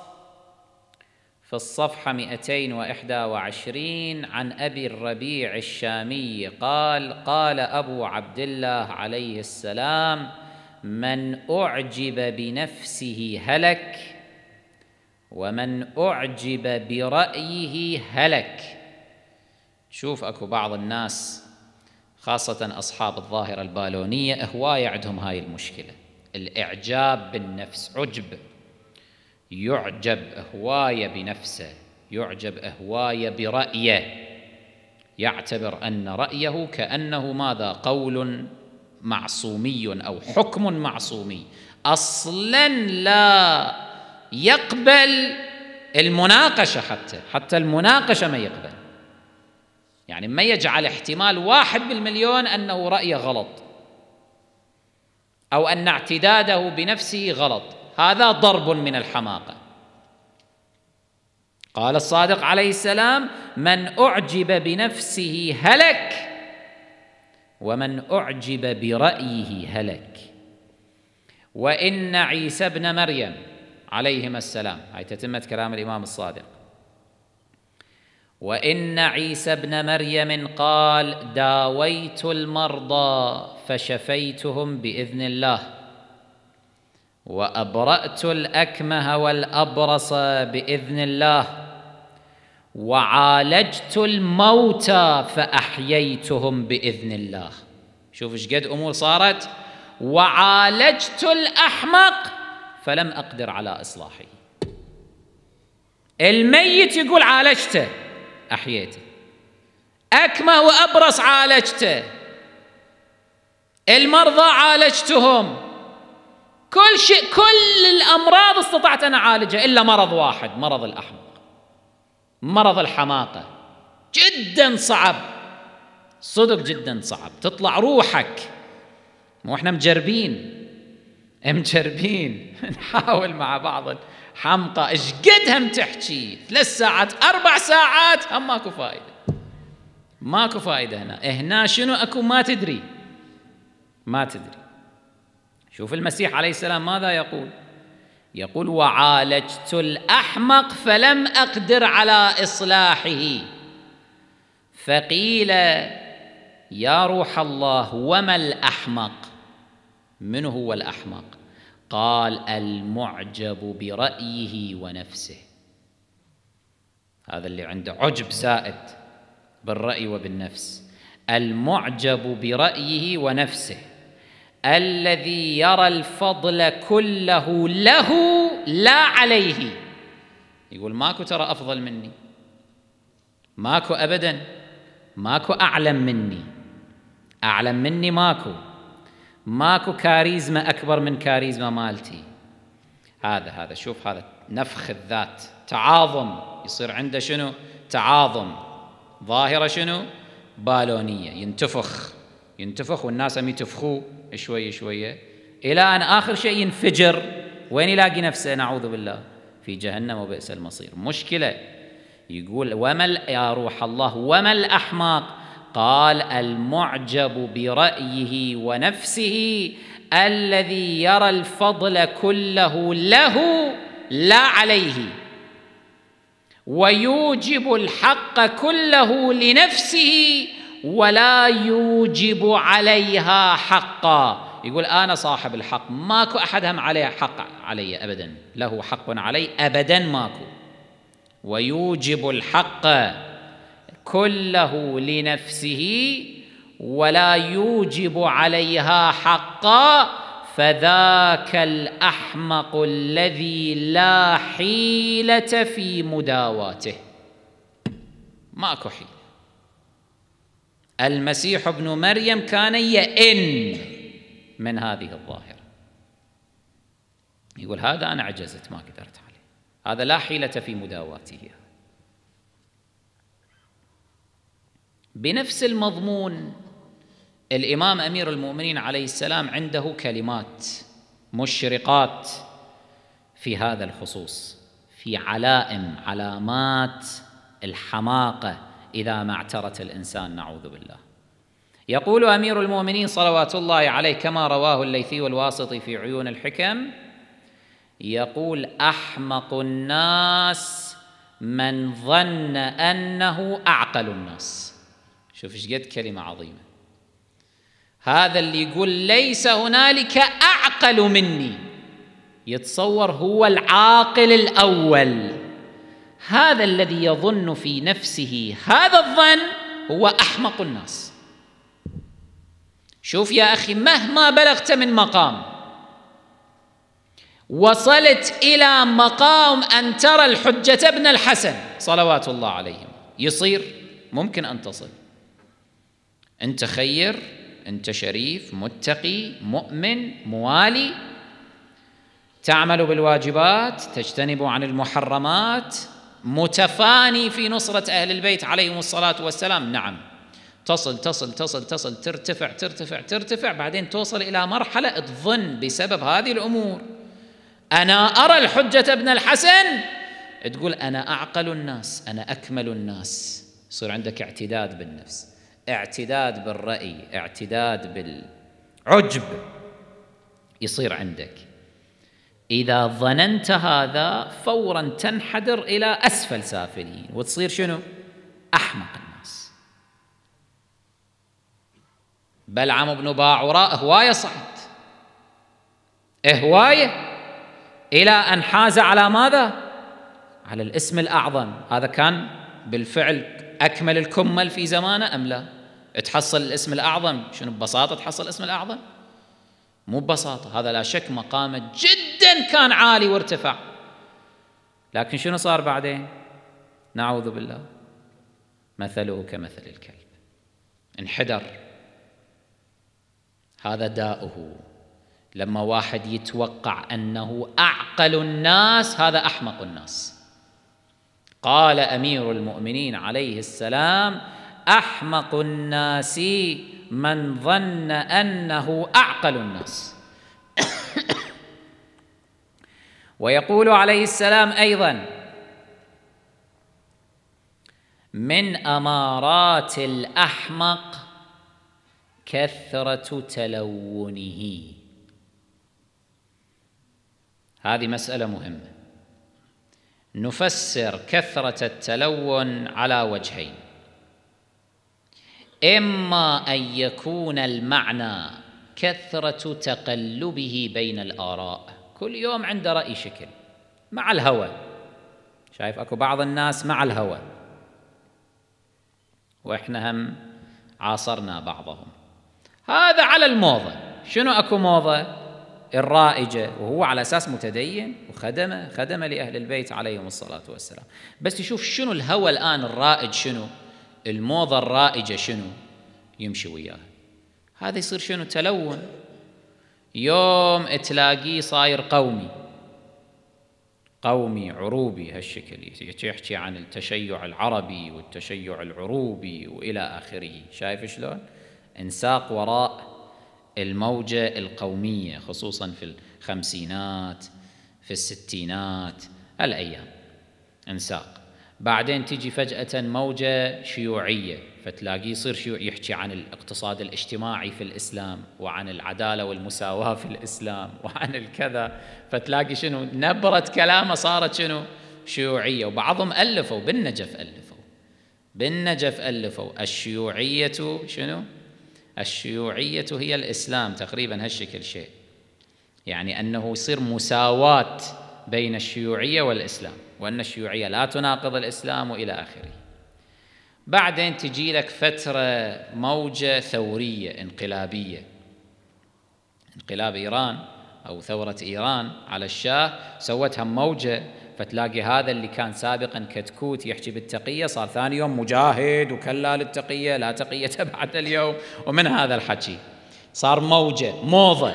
في الصفحة 221 عن أبي الربيع الشامي قال قال أبو عبد الله عليه السلام من أعجب بنفسه هلك ومن أعجب برأيه هلك شوف أكو بعض الناس خاصة أصحاب الظاهرة البالونية هواية عندهم هاي المشكلة الإعجاب بالنفس عجب يعجب هواية بنفسه يعجب هواية برأيه يعتبر أن رأيه كأنه ماذا قول معصومي أو حكم معصومي أصلا لا يقبل المناقشة حتى حتى المناقشة ما يقبل يعني ما يجعل احتمال واحد بالمليون أنه رأيه غلط او ان اعتداده بنفسه غلط هذا ضرب من الحماقه قال الصادق عليه السلام من اعجب بنفسه هلك ومن اعجب برايه هلك وان عيسى ابن مريم عليهما السلام هاي تتمه كلام الامام الصادق وان عيسى ابن مريم قال داويت المرضى فشفيتهم باذن الله وابرات الاكمه والابرص باذن الله وعالجت الموتى فاحييتهم باذن الله شوف ايش قد امور صارت وعالجت الاحمق فلم اقدر على اصلاحه الميت يقول عالجته أحييته أكمه وأبرص عالجته المرضى عالجتهم كل شيء كل الأمراض استطعت أن أعالجها إلا مرض واحد مرض الأحمق مرض الحماقة جدا صعب صدق جدا صعب تطلع روحك مو احنا مجربين مجربين [LAUGHS] نحاول مع بعض حمقى ايش قد هم تحكي ثلاث ساعات اربع ساعات هم ماكو فائده ماكو فائده هنا إيه، هنا شنو اكو ما تدري ما تدري شوف المسيح عليه السلام ماذا يقول يقول وعالجت الاحمق فلم اقدر على اصلاحه فقيل يا روح الله وما الاحمق من هو الاحمق قال المعجب برأيه ونفسه هذا اللي عنده عجب زائد بالرأي وبالنفس المعجب برأيه ونفسه الذي يرى الفضل كله له لا عليه يقول ماكو ترى أفضل مني ماكو أبدا ماكو أعلم مني أعلم مني ماكو ماكو كاريزما أكبر من كاريزما مالتي هذا هذا شوف هذا نفخ الذات تعاظم يصير عنده شنو تعاظم ظاهرة شنو بالونية ينتفخ ينتفخ والناس هم يتفخوه شوية شوية إلى أن آخر شيء ينفجر وين يلاقي نفسه نعوذ بالله في جهنم وبئس المصير مشكلة يقول وما يا روح الله وما الأحماق قال المعجب برايه ونفسه الذي يرى الفضل كله له لا عليه ويوجب الحق كله لنفسه ولا يوجب عليها حقا يقول انا صاحب الحق ماكو احد هم عليه حق علي ابدا له حق علي ابدا ماكو ويوجب الحق كله لنفسه ولا يوجب عليها حقا فذاك الاحمق الذي لا حيله في مداواته ماكو حيله المسيح ابن مريم كان يئن من هذه الظاهره يقول هذا انا عجزت ما قدرت عليه هذا لا حيله في مداواته بنفس المضمون الامام امير المؤمنين عليه السلام عنده كلمات مشرقات في هذا الخصوص في علائم علامات الحماقه اذا ما اعترت الانسان نعوذ بالله يقول امير المؤمنين صلوات الله عليه كما رواه الليثي والواسطي في عيون الحكم يقول احمق الناس من ظن انه اعقل الناس شوف ايش قد كلمه عظيمه هذا اللي يقول ليس هنالك اعقل مني يتصور هو العاقل الاول هذا الذي يظن في نفسه هذا الظن هو احمق الناس شوف يا اخي مهما بلغت من مقام وصلت الى مقام ان ترى الحجه ابن الحسن صلوات الله عليهم يصير ممكن ان تصل أنت خير أنت شريف متقي مؤمن موالي تعمل بالواجبات تجتنب عن المحرمات متفاني في نصرة أهل البيت عليهم الصلاة والسلام نعم تصل تصل تصل تصل ترتفع ترتفع ترتفع بعدين توصل إلى مرحلة تظن بسبب هذه الأمور أنا أرى الحجة ابن الحسن تقول أنا أعقل الناس أنا أكمل الناس يصير عندك اعتداد بالنفس اعتداد بالرأي اعتداد بالعجب يصير عندك إذا ظننت هذا فورا تنحدر إلى أسفل سافلين وتصير شنو؟ أحمق الناس بلعم بن باعوراء هواية صعد هواية إلى أن حاز على ماذا؟ على الاسم الأعظم هذا كان بالفعل أكمل الكمل في زمانه أم لا تحصل الاسم الأعظم شنو ببساطة تحصل الاسم الأعظم مو ببساطة هذا لا شك مقامه جدا كان عالي وارتفع لكن شنو صار بعدين نعوذ بالله مثله كمثل الكلب انحدر هذا داؤه لما واحد يتوقع انه اعقل الناس هذا احمق الناس قال امير المؤمنين عليه السلام احمق الناس من ظن انه اعقل الناس ويقول عليه السلام ايضا من امارات الاحمق كثره تلونه هذه مساله مهمه نفسر كثرة التلون على وجهين إما أن يكون المعنى كثرة تقلبه بين الآراء كل يوم عنده رأي شكل مع الهوى شايف أكو بعض الناس مع الهوى وإحنا هم عاصرنا بعضهم هذا على الموضة شنو أكو موضة الرائجة وهو على أساس متدين وخدمة خدمة لأهل البيت عليهم الصلاة والسلام بس يشوف شنو الهوى الآن الرائج شنو الموضة الرائجة شنو يمشي وياها هذا يصير شنو تلون يوم تلاقيه صاير قومي قومي عروبي هالشكل يحكي عن التشيع العربي والتشيع العروبي والى اخره شايف شلون انساق وراء الموجة القومية خصوصا في الخمسينات في الستينات هالأيام انساق بعدين تجي فجأة موجة شيوعية فتلاقيه يصير شيوع يحكي عن الاقتصاد الاجتماعي في الإسلام وعن العدالة والمساواة في الإسلام وعن الكذا فتلاقي شنو نبرة كلامه صارت شنو شيوعية وبعضهم ألفوا بالنجف ألفوا بالنجف ألفوا الشيوعية شنو الشيوعية هي الإسلام تقريبا هالشكل شيء يعني أنه يصير مساواة بين الشيوعية والإسلام وأن الشيوعية لا تناقض الإسلام وإلى آخره بعدين تجي لك فترة موجة ثورية انقلابية انقلاب إيران أو ثورة إيران على الشاه سوتها موجة فتلاقي هذا اللي كان سابقا كتكوت يحكي بالتقية صار ثاني يوم مجاهد وكلا للتقية لا تقية [LAUGHS] بعد اليوم ومن هذا الحكي صار موجة موضة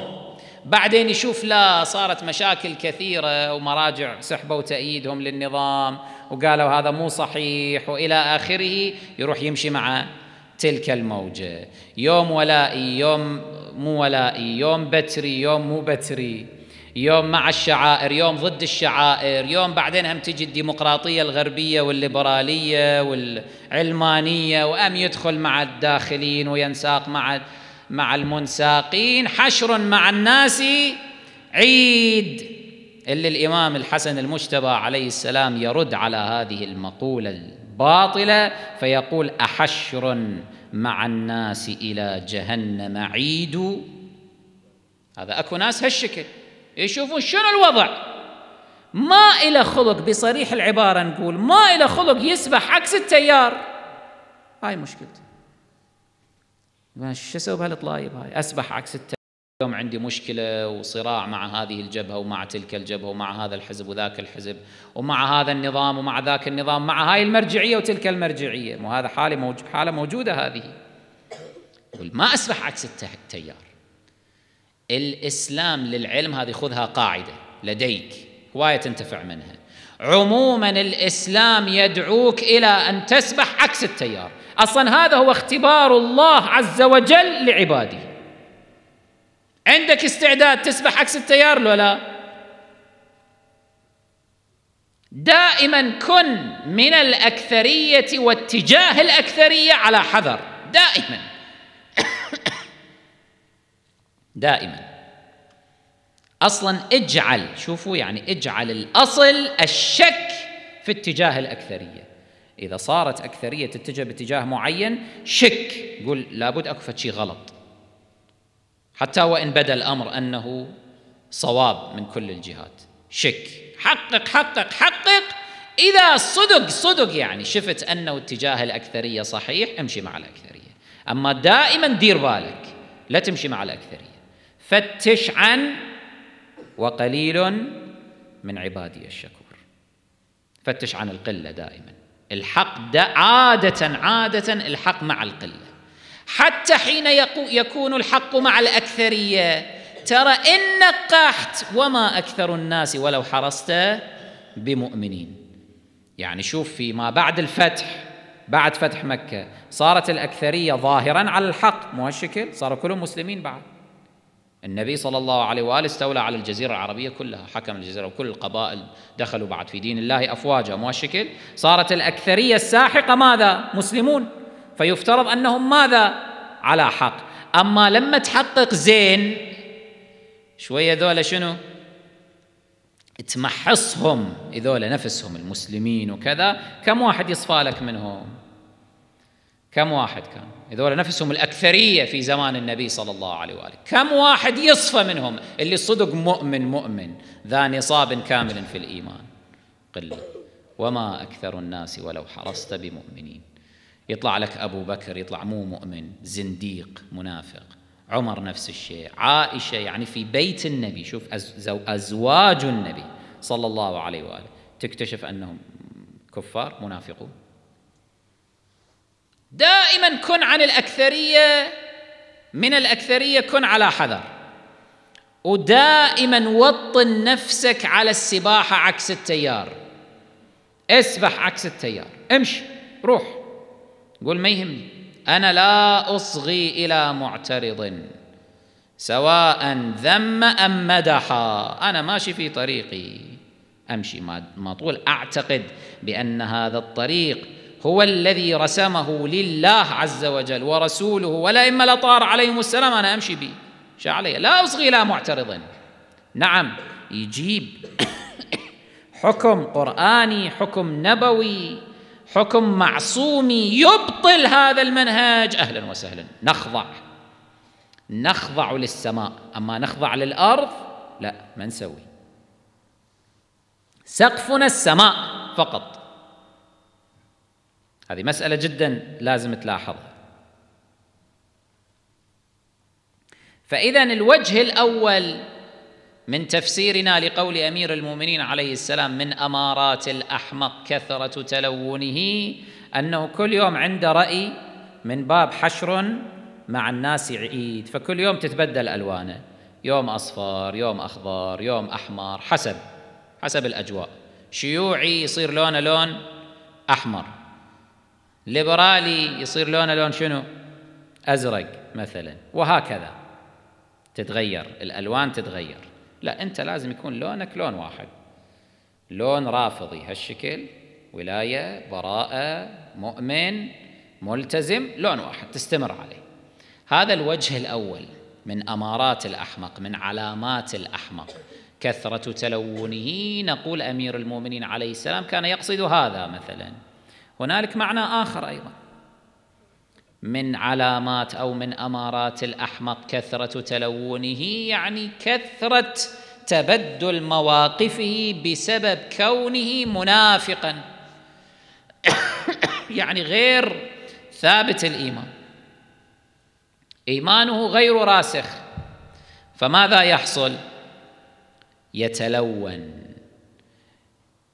بعدين يشوف لا صارت مشاكل كثيرة ومراجع سحبوا تأييدهم للنظام وقالوا هذا مو صحيح وإلى آخره يروح يمشي مع تلك الموجة يوم ولائي يوم مو ولائي يوم بتري يوم مو بتري يوم مع الشعائر يوم ضد الشعائر يوم بعدين هم تجي الديمقراطية الغربية والليبرالية والعلمانية وأم يدخل مع الداخلين وينساق مع مع المنساقين حشر مع الناس عيد اللي الإمام الحسن المجتبى عليه السلام يرد على هذه المقولة الباطلة فيقول أحشر مع الناس إلى جهنم عيد هذا أكو ناس هالشكل يشوفون شنو الوضع ما إلى خلق بصريح العبارة نقول ما إلى خلق يسبح عكس التيار هاي مشكلته شو اسوي بهالطلايب هاي اسبح عكس التيار اليوم عندي مشكله وصراع مع هذه الجبهه ومع تلك الجبهه ومع هذا الحزب وذاك الحزب ومع هذا النظام ومع ذاك النظام مع هاي المرجعيه وتلك المرجعيه وهذا هذا حاله حاله موجوده هذه ما اسبح عكس التيار الاسلام للعلم هذه خذها قاعده لديك هوايه تنتفع منها عموما الاسلام يدعوك الى ان تسبح عكس التيار اصلا هذا هو اختبار الله عز وجل لعباده عندك استعداد تسبح عكس التيار لو لا دائما كن من الاكثريه واتجاه الاكثريه على حذر دائما دائما اصلا اجعل شوفوا يعني اجعل الاصل الشك في اتجاه الاكثريه اذا صارت اكثريه تتجه باتجاه معين شك قول لابد اكو شيء غلط حتى وان بدا الامر انه صواب من كل الجهات شك حقق حقق حقق اذا صدق صدق يعني شفت انه اتجاه الاكثريه صحيح امشي مع الاكثريه اما دائما دير بالك لا تمشي مع الاكثريه فتش عن وقليل من عبادي الشكور فتش عن القله دائما الحق دا عاده عاده الحق مع القله حتى حين يكون الحق مع الاكثريه ترى ان قحت وما اكثر الناس ولو حرصت بمؤمنين يعني شوف في ما بعد الفتح بعد فتح مكه صارت الاكثريه ظاهرا على الحق مو هالشكل صاروا كلهم مسلمين بعد النبي صلى الله عليه واله استولى على الجزيره العربيه كلها، حكم الجزيره وكل القبائل دخلوا بعد في دين الله افواجا مو الشكل؟ صارت الاكثريه الساحقه ماذا؟ مسلمون فيفترض انهم ماذا؟ على حق، اما لما تحقق زين شويه ذولا شنو؟ تمحصهم ذولا نفسهم المسلمين وكذا كم واحد يصفالك منهم كم واحد كان هذول نفسهم الأكثرية في زمان النبي صلى الله عليه وآله كم واحد يصفى منهم اللي صدق مؤمن مؤمن ذا نصاب كامل في الإيمان قلة وما أكثر الناس ولو حرصت بمؤمنين يطلع لك أبو بكر يطلع مو مؤمن زنديق منافق عمر نفس الشيء عائشة يعني في بيت النبي شوف أزواج النبي صلى الله عليه وآله تكتشف أنهم كفار منافقون دائما كن عن الأكثرية من الأكثرية كن على حذر ودائما وطن نفسك على السباحة عكس التيار اسبح عكس التيار امشي روح قول ما يهمني أنا لا أصغي إلى معترض سواء ذم أم مدحا أنا ماشي في طريقي أمشي ما طول أعتقد بأن هذا الطريق هو الذي رسمه لله عز وجل ورسوله ولا إما لطار عليهم السلام أنا أمشي به علي لا أصغي إلى معترض نعم يجيب حكم قرآني حكم نبوي حكم معصومي يبطل هذا المنهج أهلا وسهلا نخضع نخضع للسماء أما نخضع للأرض لا ما نسوي سقفنا السماء فقط هذه مسألة جدا لازم تلاحظها فإذا الوجه الأول من تفسيرنا لقول أمير المؤمنين عليه السلام من أمارات الأحمق كثرة تلونه أنه كل يوم عنده رأي من باب حشر مع الناس عيد فكل يوم تتبدل ألوانه يوم أصفر يوم أخضر يوم أحمر حسب حسب الأجواء شيوعي يصير لونه لون أحمر ليبرالي يصير لونه لون شنو ازرق مثلا وهكذا تتغير الالوان تتغير لا انت لازم يكون لونك لون واحد لون رافضي هالشكل ولايه براءه مؤمن ملتزم لون واحد تستمر عليه هذا الوجه الاول من امارات الاحمق من علامات الاحمق كثره تلونه نقول امير المؤمنين عليه السلام كان يقصد هذا مثلا هنالك معنى آخر أيضا من علامات أو من أمارات الأحمق كثرة تلونه يعني كثرة تبدل مواقفه بسبب كونه منافقا [COUGHS] يعني غير ثابت الإيمان إيمانه غير راسخ فماذا يحصل؟ يتلون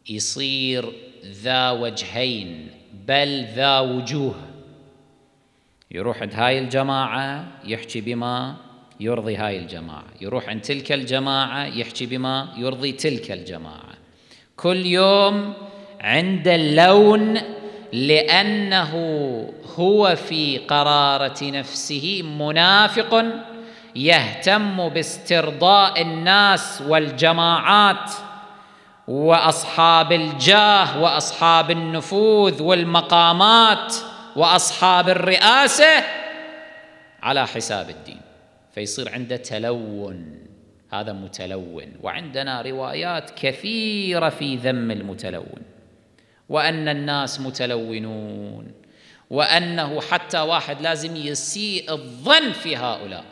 يصير ذا وجهين بل ذا وجوه يروح عند هاي الجماعة يحكي بما يرضي هاي الجماعة يروح عند تلك الجماعة يحكي بما يرضي تلك الجماعة كل يوم عند اللون لأنه هو في قرارة نفسه منافق يهتم باسترضاء الناس والجماعات واصحاب الجاه واصحاب النفوذ والمقامات واصحاب الرئاسه على حساب الدين فيصير عنده تلون هذا متلون وعندنا روايات كثيره في ذم المتلون وان الناس متلونون وانه حتى واحد لازم يسيء الظن في هؤلاء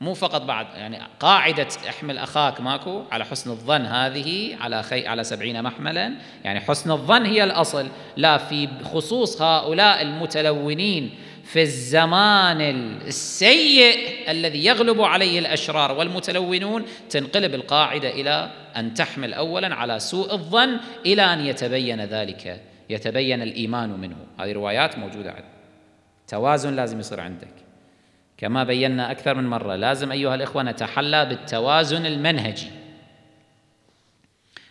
مو فقط بعد يعني قاعدة احمل أخاك ماكو على حسن الظن هذه على خي على سبعين محملا يعني حسن الظن هي الأصل لا في خصوص هؤلاء المتلونين في الزمان السيء الذي يغلب عليه الأشرار والمتلونون تنقلب القاعدة إلى أن تحمل أولا على سوء الظن إلى أن يتبين ذلك يتبين الإيمان منه هذه روايات موجودة عندك توازن لازم يصير عندك كما بينا أكثر من مرة لازم أيها الإخوة نتحلى بالتوازن المنهجي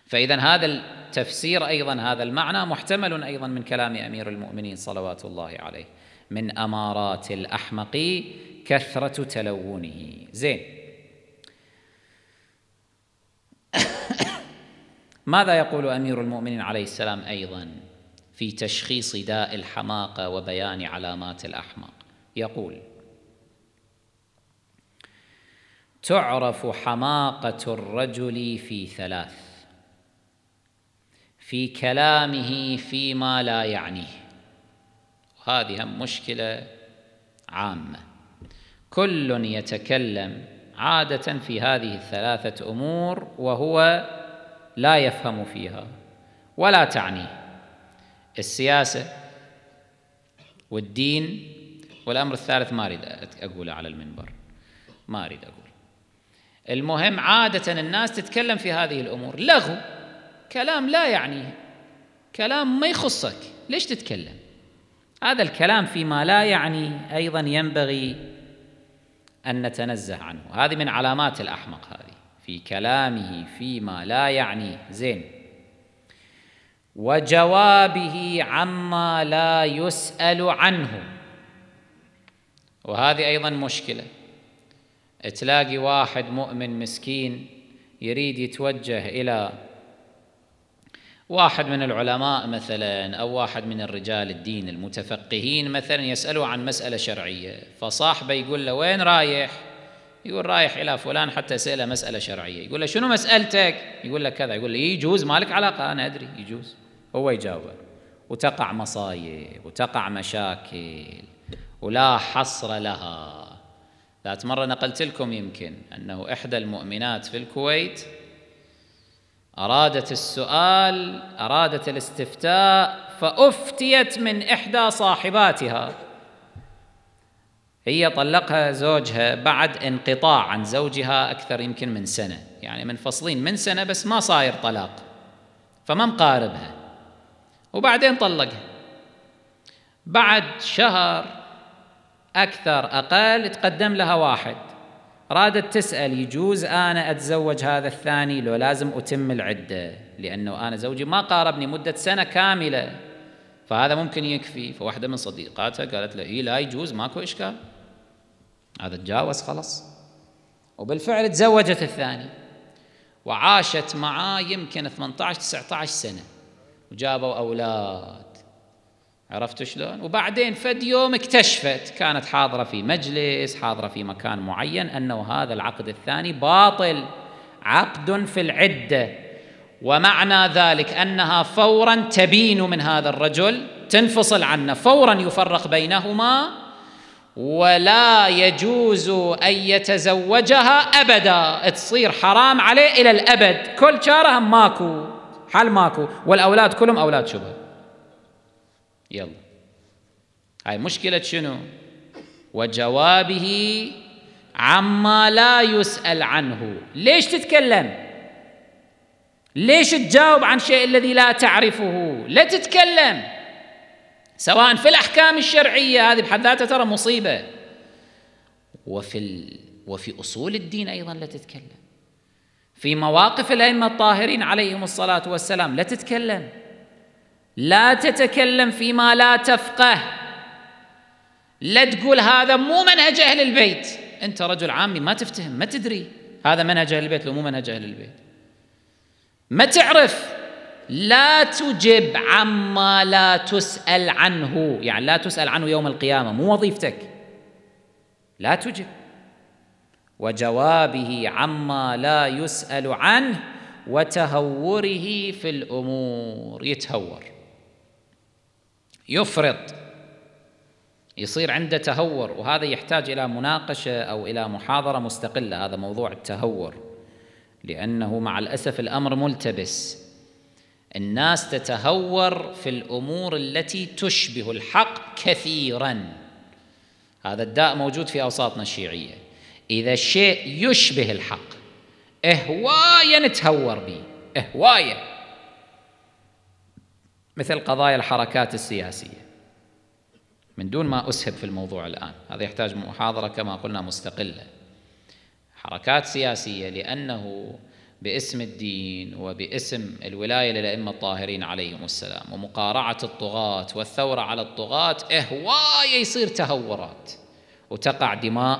فإذا هذا التفسير أيضا هذا المعنى محتمل أيضا من كلام أمير المؤمنين صلوات الله عليه من أمارات الأحمق كثرة تلونه زين [COUGHS] ماذا يقول أمير المؤمنين عليه السلام أيضا في تشخيص داء الحماقة وبيان علامات الأحمق يقول تعرف حماقة الرجل في ثلاث في كلامه فيما لا يعنيه وهذه هم مشكلة عامة كل يتكلم عادة في هذه الثلاثة أمور وهو لا يفهم فيها ولا تعنيه السياسة والدين والأمر الثالث ما أريد أقوله على المنبر ما أريد أقول المهم عادة الناس تتكلم في هذه الأمور لغو كلام لا يعنيه كلام ما يخصك ليش تتكلم هذا الكلام فيما لا يعني أيضا ينبغي أن نتنزه عنه هذه من علامات الأحمق هذه في كلامه فيما لا يعنيه زين وجوابه عما لا يسأل عنه وهذه أيضا مشكلة تلاقي واحد مؤمن مسكين يريد يتوجه إلى واحد من العلماء مثلا أو واحد من الرجال الدين المتفقهين مثلا يسأله عن مسألة شرعية فصاحبه يقول له وين رايح يقول رايح إلى فلان حتى سأله مسألة شرعية يقول له شنو مسألتك يقول له كذا يقول له يجوز مالك علاقة أنا أدري يجوز هو يجاوب وتقع مصايب وتقع مشاكل ولا حصر لها ذات مرة نقلت لكم يمكن أنه إحدى المؤمنات في الكويت أرادت السؤال أرادت الاستفتاء فأفتيت من إحدى صاحباتها هي طلقها زوجها بعد انقطاع عن زوجها أكثر يمكن من سنة يعني منفصلين من سنة بس ما صاير طلاق فما مقاربها وبعدين طلقها بعد شهر أكثر أقل تقدم لها واحد رادت تسأل يجوز أنا أتزوج هذا الثاني لو لازم أتم العدة لأنه أنا زوجي ما قاربني مدة سنة كاملة فهذا ممكن يكفي فواحدة من صديقاتها قالت له إيه لا يجوز ماكو إشكال هذا تجاوز خلاص وبالفعل تزوجت الثاني وعاشت معاه يمكن 18 19 سنه وجابوا اولاد عرفت شلون؟ وبعدين فد يوم اكتشفت كانت حاضرة في مجلس حاضرة في مكان معين أنه هذا العقد الثاني باطل عقد في العدة ومعنى ذلك أنها فورا تبين من هذا الرجل تنفصل عنه فورا يفرق بينهما ولا يجوز أن يتزوجها أبدا تصير حرام عليه إلى الأبد كل شارهم ماكو حل ماكو والأولاد كلهم أولاد شبه يلا هاي مشكلة شنو وجوابه عما لا يسأل عنه ليش تتكلم ليش تجاوب عن شيء الذي لا تعرفه لا تتكلم سواء في الأحكام الشرعية هذه بحد ذاتها ترى مصيبة وفي ال... وفي أصول الدين أيضا لا تتكلم في مواقف الأئمة الطاهرين عليهم الصلاة والسلام لا تتكلم لا تتكلم فيما لا تفقه لا تقول هذا مو منهج أهل البيت أنت رجل عامي ما تفتهم ما تدري هذا منهج أهل البيت لو مو منهج أهل البيت ما تعرف لا تجب عما لا تسأل عنه يعني لا تسأل عنه يوم القيامة مو وظيفتك لا تجب وجوابه عما لا يسأل عنه وتهوره في الأمور يتهور يفرط يصير عنده تهور وهذا يحتاج الى مناقشه او الى محاضره مستقله هذا موضوع التهور لانه مع الاسف الامر ملتبس الناس تتهور في الامور التي تشبه الحق كثيرا هذا الداء موجود في اوساطنا الشيعيه اذا الشيء يشبه الحق اهوايه نتهور به اهوايه مثل قضايا الحركات السياسيه من دون ما اسهب في الموضوع الان هذا يحتاج محاضره كما قلنا مستقله حركات سياسيه لانه باسم الدين وباسم الولايه للائمه الطاهرين عليهم السلام ومقارعه الطغاه والثوره على الطغاه هوايه يصير تهورات وتقع دماء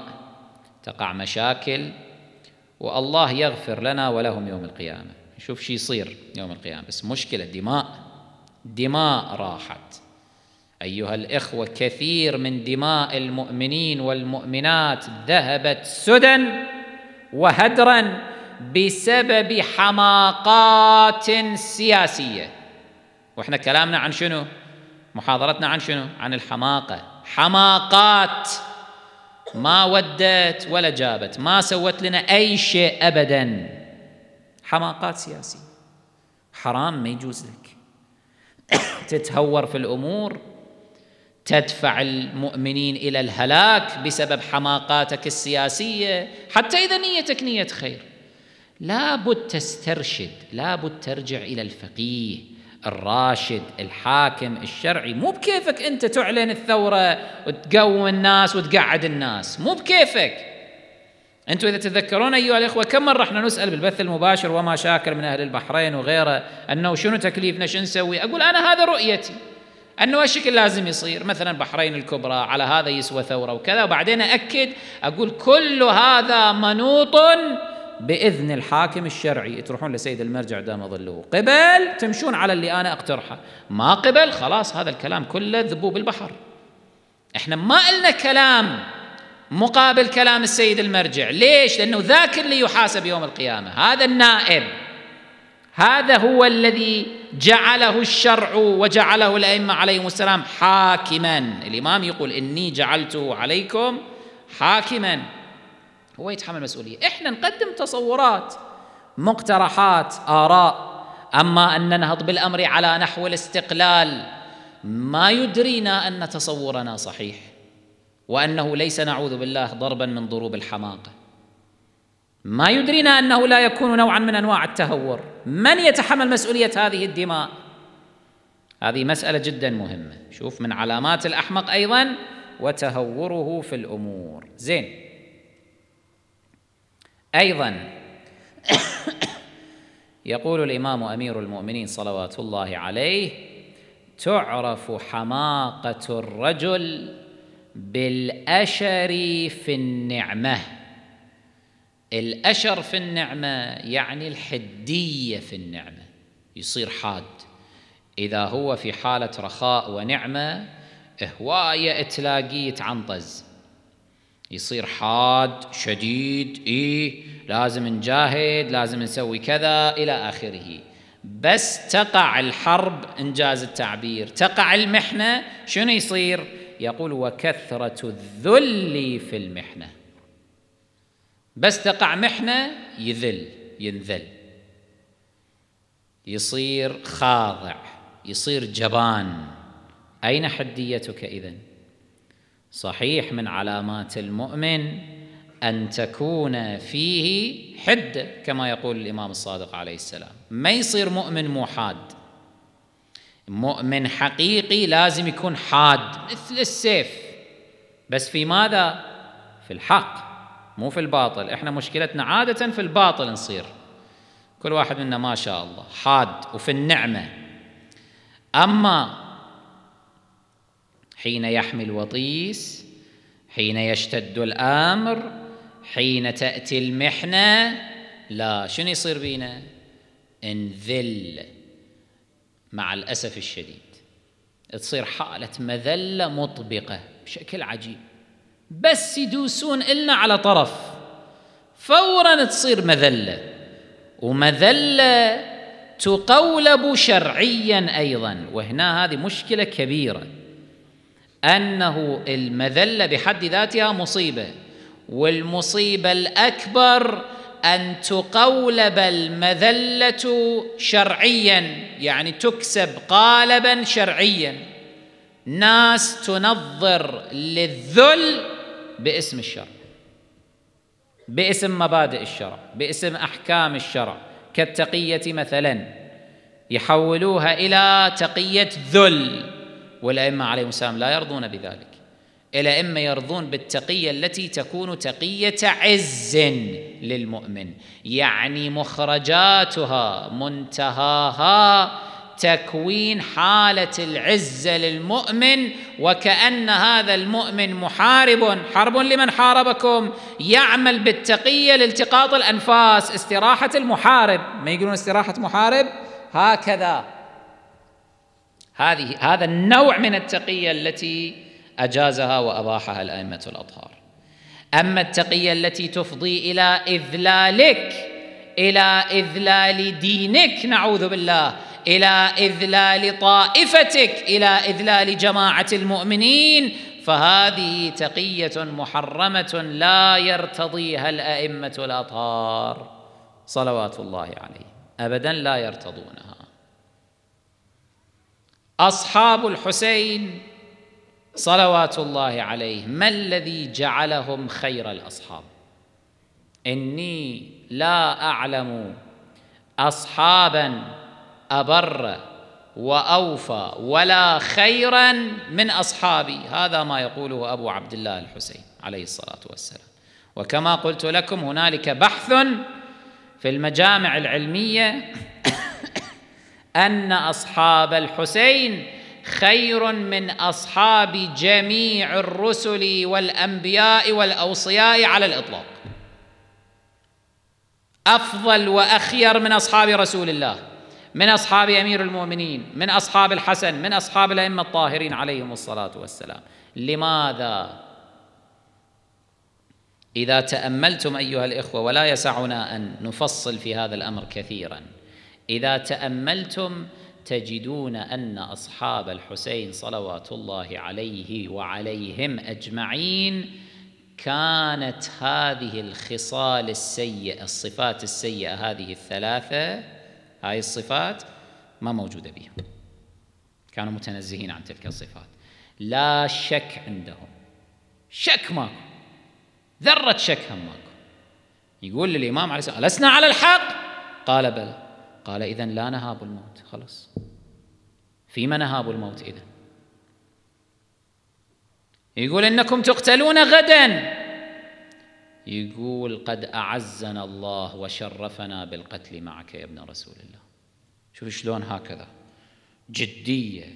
تقع مشاكل والله يغفر لنا ولهم يوم القيامه نشوف شو يصير يوم القيامه بس مشكله دماء دماء راحت ايها الاخوه كثير من دماء المؤمنين والمؤمنات ذهبت سدى وهدرا بسبب حماقات سياسيه واحنا كلامنا عن شنو محاضرتنا عن شنو عن الحماقه حماقات ما ودت ولا جابت ما سوت لنا اي شيء ابدا حماقات سياسيه حرام ما يجوز لك تتهور في الامور تدفع المؤمنين الى الهلاك بسبب حماقاتك السياسيه حتى اذا نيتك نيه خير لابد تسترشد لابد ترجع الى الفقيه الراشد الحاكم الشرعي مو بكيفك انت تعلن الثوره وتقوم الناس وتقعد الناس مو بكيفك أنتم إذا تتذكرون أيها الإخوة كم مرة احنا نسأل بالبث المباشر وما شاكر من أهل البحرين وغيره أنه شنو تكليفنا شنو نسوي أقول أنا هذا رؤيتي أنه الشكل لازم يصير مثلا البحرين الكبرى على هذا يسوى ثورة وكذا وبعدين أكد أقول كل هذا منوط بإذن الحاكم الشرعي تروحون لسيد المرجع دام ظله قبل تمشون على اللي أنا أقترحه ما قبل خلاص هذا الكلام كله ذبوب البحر احنا ما إلنا كلام مقابل كلام السيد المرجع ليش لانه ذاك اللي يحاسب يوم القيامه هذا النائب هذا هو الذي جعله الشرع وجعله الائمه عليهم السلام حاكما الامام يقول اني جعلته عليكم حاكما هو يتحمل مسؤوليه احنا نقدم تصورات مقترحات اراء اما ان ننهض بالامر على نحو الاستقلال ما يدرينا ان تصورنا صحيح وانه ليس نعوذ بالله ضربا من ضروب الحماقه ما يدرينا انه لا يكون نوعا من انواع التهور من يتحمل مسؤوليه هذه الدماء هذه مساله جدا مهمه شوف من علامات الاحمق ايضا وتهوره في الامور زين ايضا [COUGHS] يقول الامام امير المؤمنين صلوات الله عليه تعرف حماقه الرجل بالأشر في النعمة الأشر في النعمة يعني الحدية في النعمة يصير حاد إذا هو في حالة رخاء ونعمة هواية تلاقيه يتعنطز يصير حاد شديد إيه لازم نجاهد لازم نسوي كذا إلى آخره بس تقع الحرب إنجاز التعبير تقع المحنة شنو يصير؟ يقول وكثرة الذل في المحنة بس تقع محنة يذل ينذل يصير خاضع يصير جبان أين حديتك إذن؟ صحيح من علامات المؤمن أن تكون فيه حدة كما يقول الإمام الصادق عليه السلام ما يصير مؤمن موحد مؤمن حقيقي لازم يكون حاد مثل السيف بس في ماذا؟ في الحق مو في الباطل احنا مشكلتنا عادة في الباطل نصير كل واحد منا ما شاء الله حاد وفي النعمة أما حين يحمي الوطيس حين يشتد الامر حين تاتي المحنه لا شنو يصير بينا انذل مع الأسف الشديد تصير حالة مذلة مطبقة بشكل عجيب بس يدوسون إلنا على طرف فورا تصير مذلة ومذلة تقولب شرعيا أيضا وهنا هذه مشكلة كبيرة أنه المذلة بحد ذاتها مصيبة والمصيبة الأكبر ان تقولب المذله شرعيا يعني تكسب قالبا شرعيا ناس تنظر للذل باسم الشرع باسم مبادئ الشرع باسم احكام الشرع كالتقيه مثلا يحولوها الى تقيه ذل والائمه عليهم السلام لا يرضون بذلك إلى إما يرضون بالتقية التي تكون تقية عز للمؤمن يعني مخرجاتها منتهاها تكوين حالة العزة للمؤمن وكأن هذا المؤمن محارب حرب لمن حاربكم يعمل بالتقية لالتقاط الأنفاس استراحة المحارب ما يقولون استراحة محارب هكذا هذه هذا النوع من التقية التي أجازها وأباحها الأئمة الأطهار أما التقية التي تفضي إلى إذلالك إلى إذلال دينك نعوذ بالله إلى إذلال طائفتك إلى إذلال جماعة المؤمنين فهذه تقية محرمة لا يرتضيها الأئمة الأطهار صلوات الله عليه أبدا لا يرتضونها أصحاب الحسين صلوات الله عليه ما الذي جعلهم خير الاصحاب اني لا اعلم اصحابا ابر واوفى ولا خيرا من اصحابي هذا ما يقوله ابو عبد الله الحسين عليه الصلاه والسلام وكما قلت لكم هنالك بحث في المجامع العلميه [COUGHS] ان اصحاب الحسين خير من اصحاب جميع الرسل والانبياء والاوصياء على الاطلاق افضل واخير من اصحاب رسول الله من اصحاب امير المؤمنين من اصحاب الحسن من اصحاب الائمه الطاهرين عليهم الصلاه والسلام لماذا اذا تاملتم ايها الاخوه ولا يسعنا ان نفصل في هذا الامر كثيرا اذا تاملتم تجدون أن أصحاب الحسين صلوات الله عليه وعليهم أجمعين كانت هذه الخصال السيئة الصفات السيئة هذه الثلاثة هاي الصفات ما موجودة بهم كانوا متنزهين عن تلك الصفات لا شك عندهم شك ماكو ذرة شك هم ماكو يقول للإمام عليه السلام ألسنا على الحق قال بلى قال إذا لا نهاب الموت خلص فيما نهاب الموت إذا يقول إنكم تقتلون غدا يقول قد أعزنا الله وشرفنا بالقتل معك يا ابن رسول الله شوف شلون هكذا جدية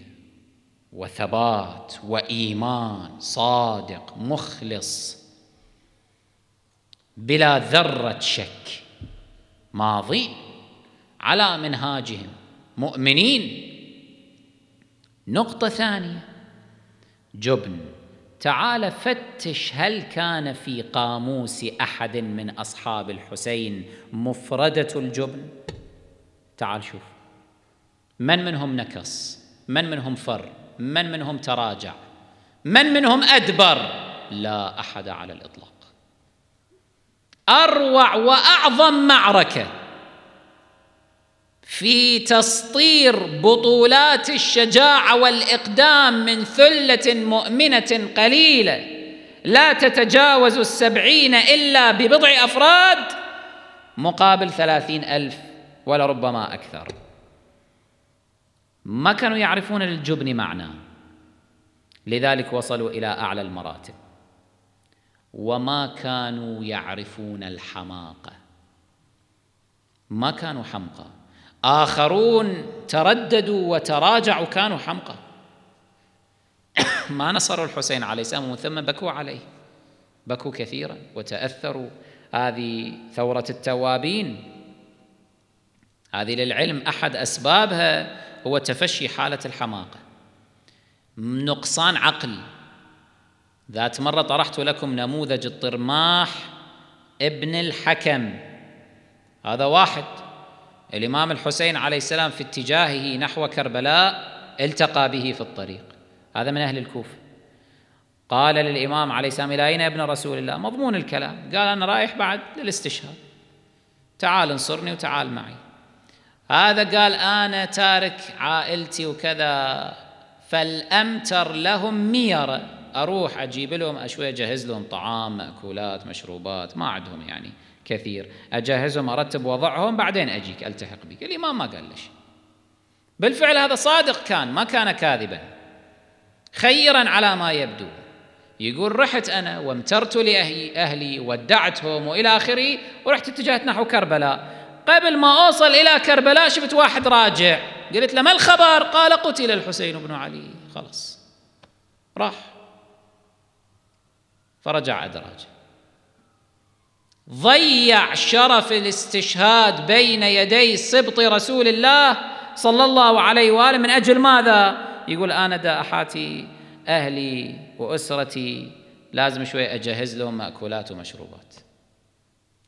وثبات وإيمان صادق مخلص بلا ذرة شك ماضي على منهاجهم مؤمنين نقطة ثانية جبن تعال فتش هل كان في قاموس أحد من أصحاب الحسين مفردة الجبن تعال شوف من منهم نكص من منهم فر من منهم تراجع من منهم أدبر لا أحد على الإطلاق أروع وأعظم معركة في تسطير بطولات الشجاعه والاقدام من ثله مؤمنه قليله لا تتجاوز السبعين الا ببضع افراد مقابل ثلاثين الف ولربما اكثر ما كانوا يعرفون للجبن معنى لذلك وصلوا الى اعلى المراتب وما كانوا يعرفون الحماقه ما كانوا حمقى آخرون ترددوا وتراجعوا كانوا حمقى ما نصروا الحسين عليه السلام ومن ثم بكوا عليه بكوا كثيرا وتأثروا هذه ثورة التوابين هذه للعلم أحد أسبابها هو تفشي حالة الحماقة نقصان عقل ذات مرة طرحت لكم نموذج الطرماح ابن الحكم هذا واحد الإمام الحسين عليه السلام في اتجاهه نحو كربلاء التقى به في الطريق هذا من أهل الكوفة قال للإمام عليه السلام إلى أين يا ابن رسول الله مضمون الكلام قال أنا رايح بعد للاستشهاد تعال انصرني وتعال معي هذا قال أنا تارك عائلتي وكذا فالأمتر لهم ميرة أروح أجيب لهم أشوي أجهز لهم طعام مأكولات مشروبات ما عندهم يعني كثير أجهزهم أرتب وضعهم بعدين أجيك ألتحق بك الإمام ما قال له شيء بالفعل هذا صادق كان ما كان كاذبا خيرا على ما يبدو يقول رحت أنا وامترت لأهلي ودعتهم وإلى آخره ورحت اتجهت نحو كربلاء قبل ما أوصل إلى كربلاء شفت واحد راجع قلت له ما الخبر قال قتل الحسين بن علي خلاص راح فرجع أدراجه ضيع شرف الاستشهاد بين يدي سبط رسول الله صلى الله عليه واله من اجل ماذا؟ يقول انا احاتي اهلي واسرتي لازم شوي اجهز لهم ماكولات ومشروبات.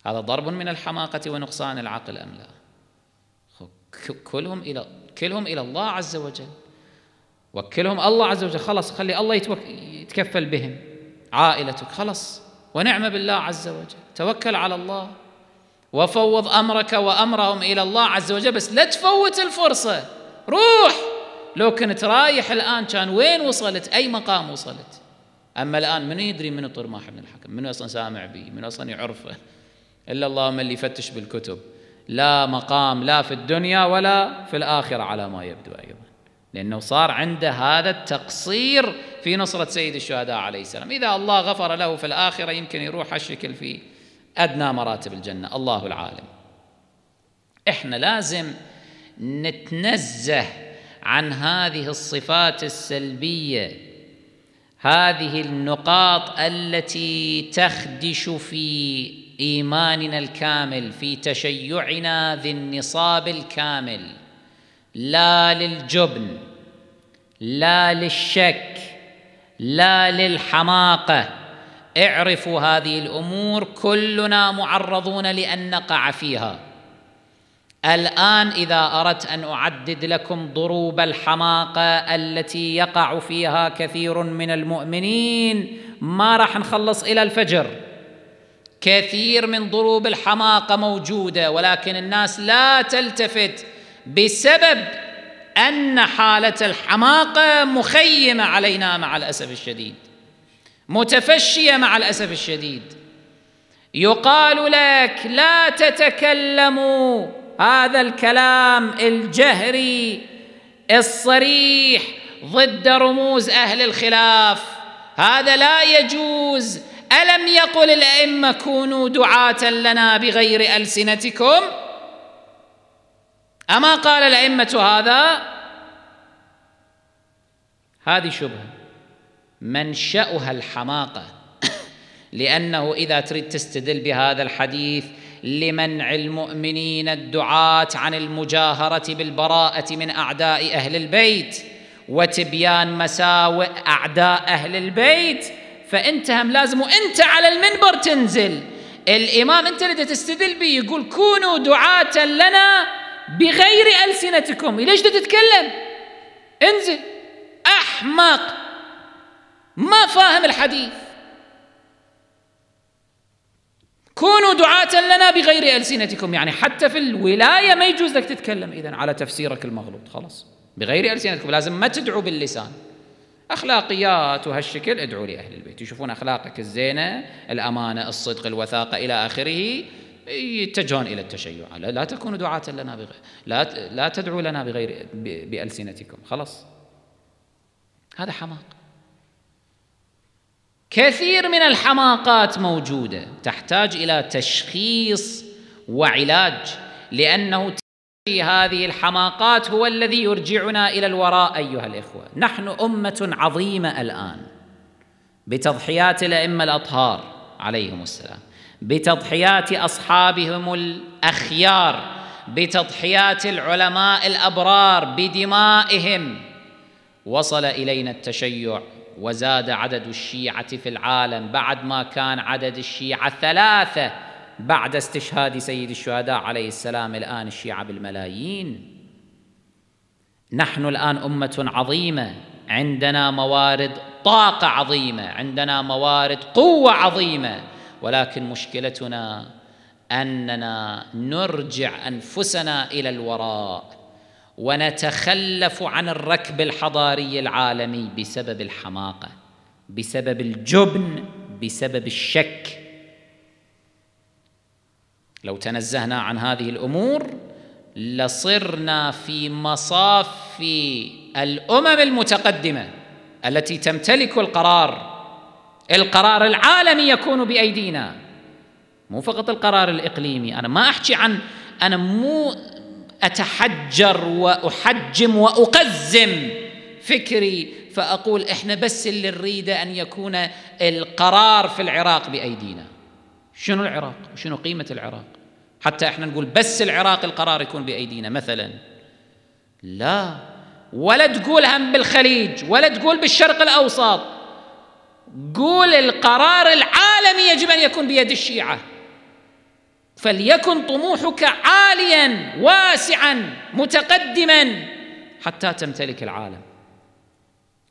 هذا ضرب من الحماقه ونقصان العقل ام لا؟ كلهم الى كلهم الى الله عز وجل. وكلهم الله عز وجل خلاص خلي الله يتكفل بهم عائلتك خلاص ونعم بالله عز وجل توكل على الله وفوض امرك وامرهم الى الله عز وجل بس لا تفوت الفرصه روح لو كنت رايح الان كان وين وصلت اي مقام وصلت اما الان من يدري من طرماح بن الحكم من اصلا سامع به من اصلا يعرفه الا اللهم اللي يفتش بالكتب لا مقام لا في الدنيا ولا في الاخره على ما يبدو ايضا لأنه صار عنده هذا التقصير في نصرة سيد الشهداء عليه السلام إذا الله غفر له في الآخرة يمكن يروح هالشكل في أدنى مراتب الجنة الله العالم إحنا لازم نتنزه عن هذه الصفات السلبية هذه النقاط التي تخدش في إيماننا الكامل في تشيعنا ذي النصاب الكامل لا للجبن لا للشك لا للحماقه اعرفوا هذه الامور كلنا معرضون لان نقع فيها الان اذا اردت ان اعدد لكم ضروب الحماقه التي يقع فيها كثير من المؤمنين ما راح نخلص الى الفجر كثير من ضروب الحماقه موجوده ولكن الناس لا تلتفت بسبب ان حاله الحماقه مخيمه علينا مع الاسف الشديد متفشيه مع الاسف الشديد يقال لك لا تتكلموا هذا الكلام الجهري الصريح ضد رموز اهل الخلاف هذا لا يجوز الم يقل الائمه كونوا دعاه لنا بغير السنتكم أما قال الأئمة هذا هذه شبهة منشأها الحماقة لأنه إذا تريد تستدل بهذا الحديث لمنع المؤمنين الدعاة عن المجاهرة بالبراءة من أعداء أهل البيت وتبيان مساوئ أعداء أهل البيت فأنت هم لازم وأنت على المنبر تنزل الإمام أنت اللي تستدل به يقول كونوا دعاة لنا بغير ألسنتكم ليش تتكلم انزل أحمق ما فاهم الحديث كونوا دعاة لنا بغير ألسنتكم يعني حتى في الولاية ما يجوز لك تتكلم إذا على تفسيرك المغلوط خلاص بغير ألسنتكم لازم ما تدعو باللسان أخلاقيات وهالشكل ادعوا لأهل البيت يشوفون أخلاقك الزينة الأمانة الصدق الوثاقة إلى آخره يتجهون الى التشيع لا, لا تكونوا دعاة لنا بغير لا لا تدعوا لنا بغير بالسنتكم خلاص هذا حماق كثير من الحماقات موجوده تحتاج الى تشخيص وعلاج لانه هذه الحماقات هو الذي يرجعنا الى الوراء ايها الاخوه نحن امه عظيمه الان بتضحيات الائمه الاطهار عليهم السلام بتضحيات اصحابهم الاخيار بتضحيات العلماء الابرار بدمائهم وصل الينا التشيع وزاد عدد الشيعه في العالم بعد ما كان عدد الشيعه ثلاثه بعد استشهاد سيد الشهداء عليه السلام الان الشيعه بالملايين نحن الان امه عظيمه عندنا موارد طاقه عظيمه عندنا موارد قوه عظيمه ولكن مشكلتنا اننا نرجع انفسنا الى الوراء ونتخلف عن الركب الحضاري العالمي بسبب الحماقه بسبب الجبن بسبب الشك لو تنزهنا عن هذه الامور لصرنا في مصاف الامم المتقدمه التي تمتلك القرار القرار العالمي يكون بايدينا مو فقط القرار الاقليمي انا ما احكي عن انا مو اتحجر واحجم واقزم فكري فاقول احنا بس اللي نريده ان يكون القرار في العراق بايدينا شنو العراق وشنو قيمه العراق حتى احنا نقول بس العراق القرار يكون بايدينا مثلا لا ولا تقول هم بالخليج ولا تقول بالشرق الاوسط قول القرار العالمي يجب ان يكون بيد الشيعه فليكن طموحك عاليا واسعا متقدما حتى تمتلك العالم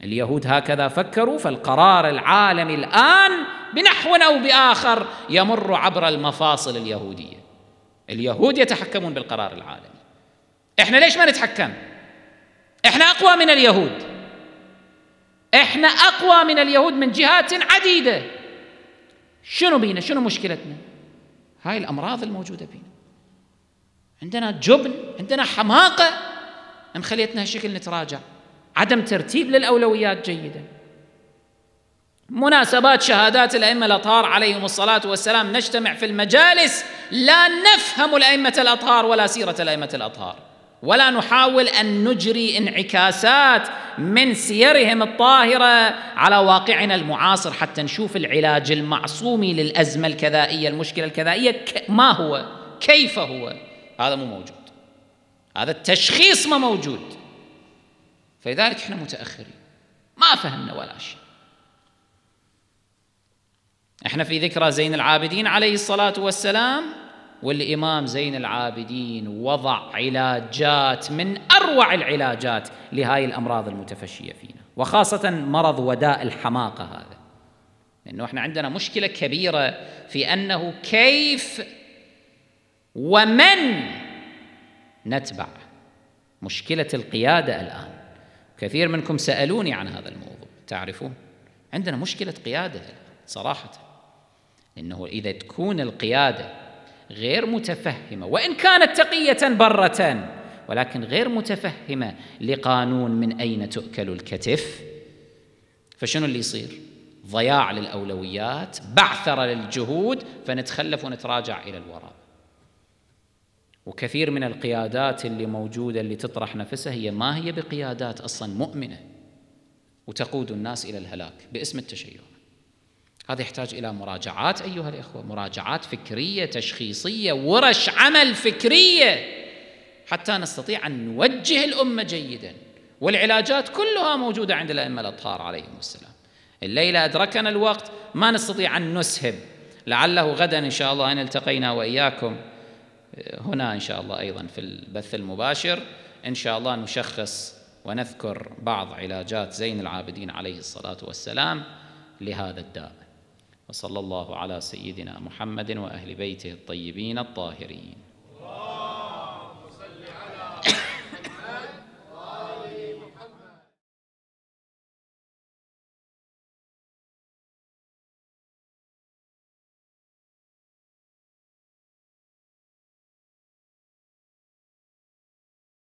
اليهود هكذا فكروا فالقرار العالمي الان بنحو او باخر يمر عبر المفاصل اليهوديه اليهود يتحكمون بالقرار العالمي احنا ليش ما نتحكم احنا اقوى من اليهود احنا اقوى من اليهود من جهات عديده شنو بينا شنو مشكلتنا هاي الامراض الموجوده بينا عندنا جبن عندنا حماقه مخليتنا هالشكل نتراجع عدم ترتيب للاولويات جيدا مناسبات شهادات الائمه الاطهار عليهم الصلاه والسلام نجتمع في المجالس لا نفهم الائمه الاطهار ولا سيره الائمه الاطهار ولا نحاول ان نجري انعكاسات من سيرهم الطاهره على واقعنا المعاصر حتى نشوف العلاج المعصومي للازمه الكذائيه المشكله الكذائيه ما هو كيف هو هذا مو موجود هذا التشخيص ما موجود فلذلك احنا متاخرين ما فهمنا ولا شيء احنا في ذكرى زين العابدين عليه الصلاه والسلام والإمام زين العابدين وضع علاجات من أروع العلاجات لهاي الأمراض المتفشية فينا وخاصة مرض وداء الحماقة هذا لأنه إحنا عندنا مشكلة كبيرة في أنه كيف ومن نتبع مشكلة القيادة الآن كثير منكم سألوني عن هذا الموضوع تعرفون عندنا مشكلة قيادة صراحة إنه إذا تكون القيادة غير متفهمه وان كانت تقيه بره ولكن غير متفهمه لقانون من اين تؤكل الكتف فشنو اللي يصير؟ ضياع للاولويات، بعثره للجهود فنتخلف ونتراجع الى الوراء. وكثير من القيادات اللي موجوده اللي تطرح نفسها هي ما هي بقيادات اصلا مؤمنه وتقود الناس الى الهلاك باسم التشيع. هذا يحتاج الى مراجعات ايها الاخوه مراجعات فكريه تشخيصيه ورش عمل فكريه حتى نستطيع ان نوجه الامه جيدا والعلاجات كلها موجوده عند الائمه الاطهار عليهم السلام الليله ادركنا الوقت ما نستطيع ان نسهب لعله غدا ان شاء الله ان التقينا واياكم هنا ان شاء الله ايضا في البث المباشر ان شاء الله نشخص ونذكر بعض علاجات زين العابدين عليه الصلاه والسلام لهذا الداء وصلى الله على سيدنا محمد واهل بيته الطيبين الطاهرين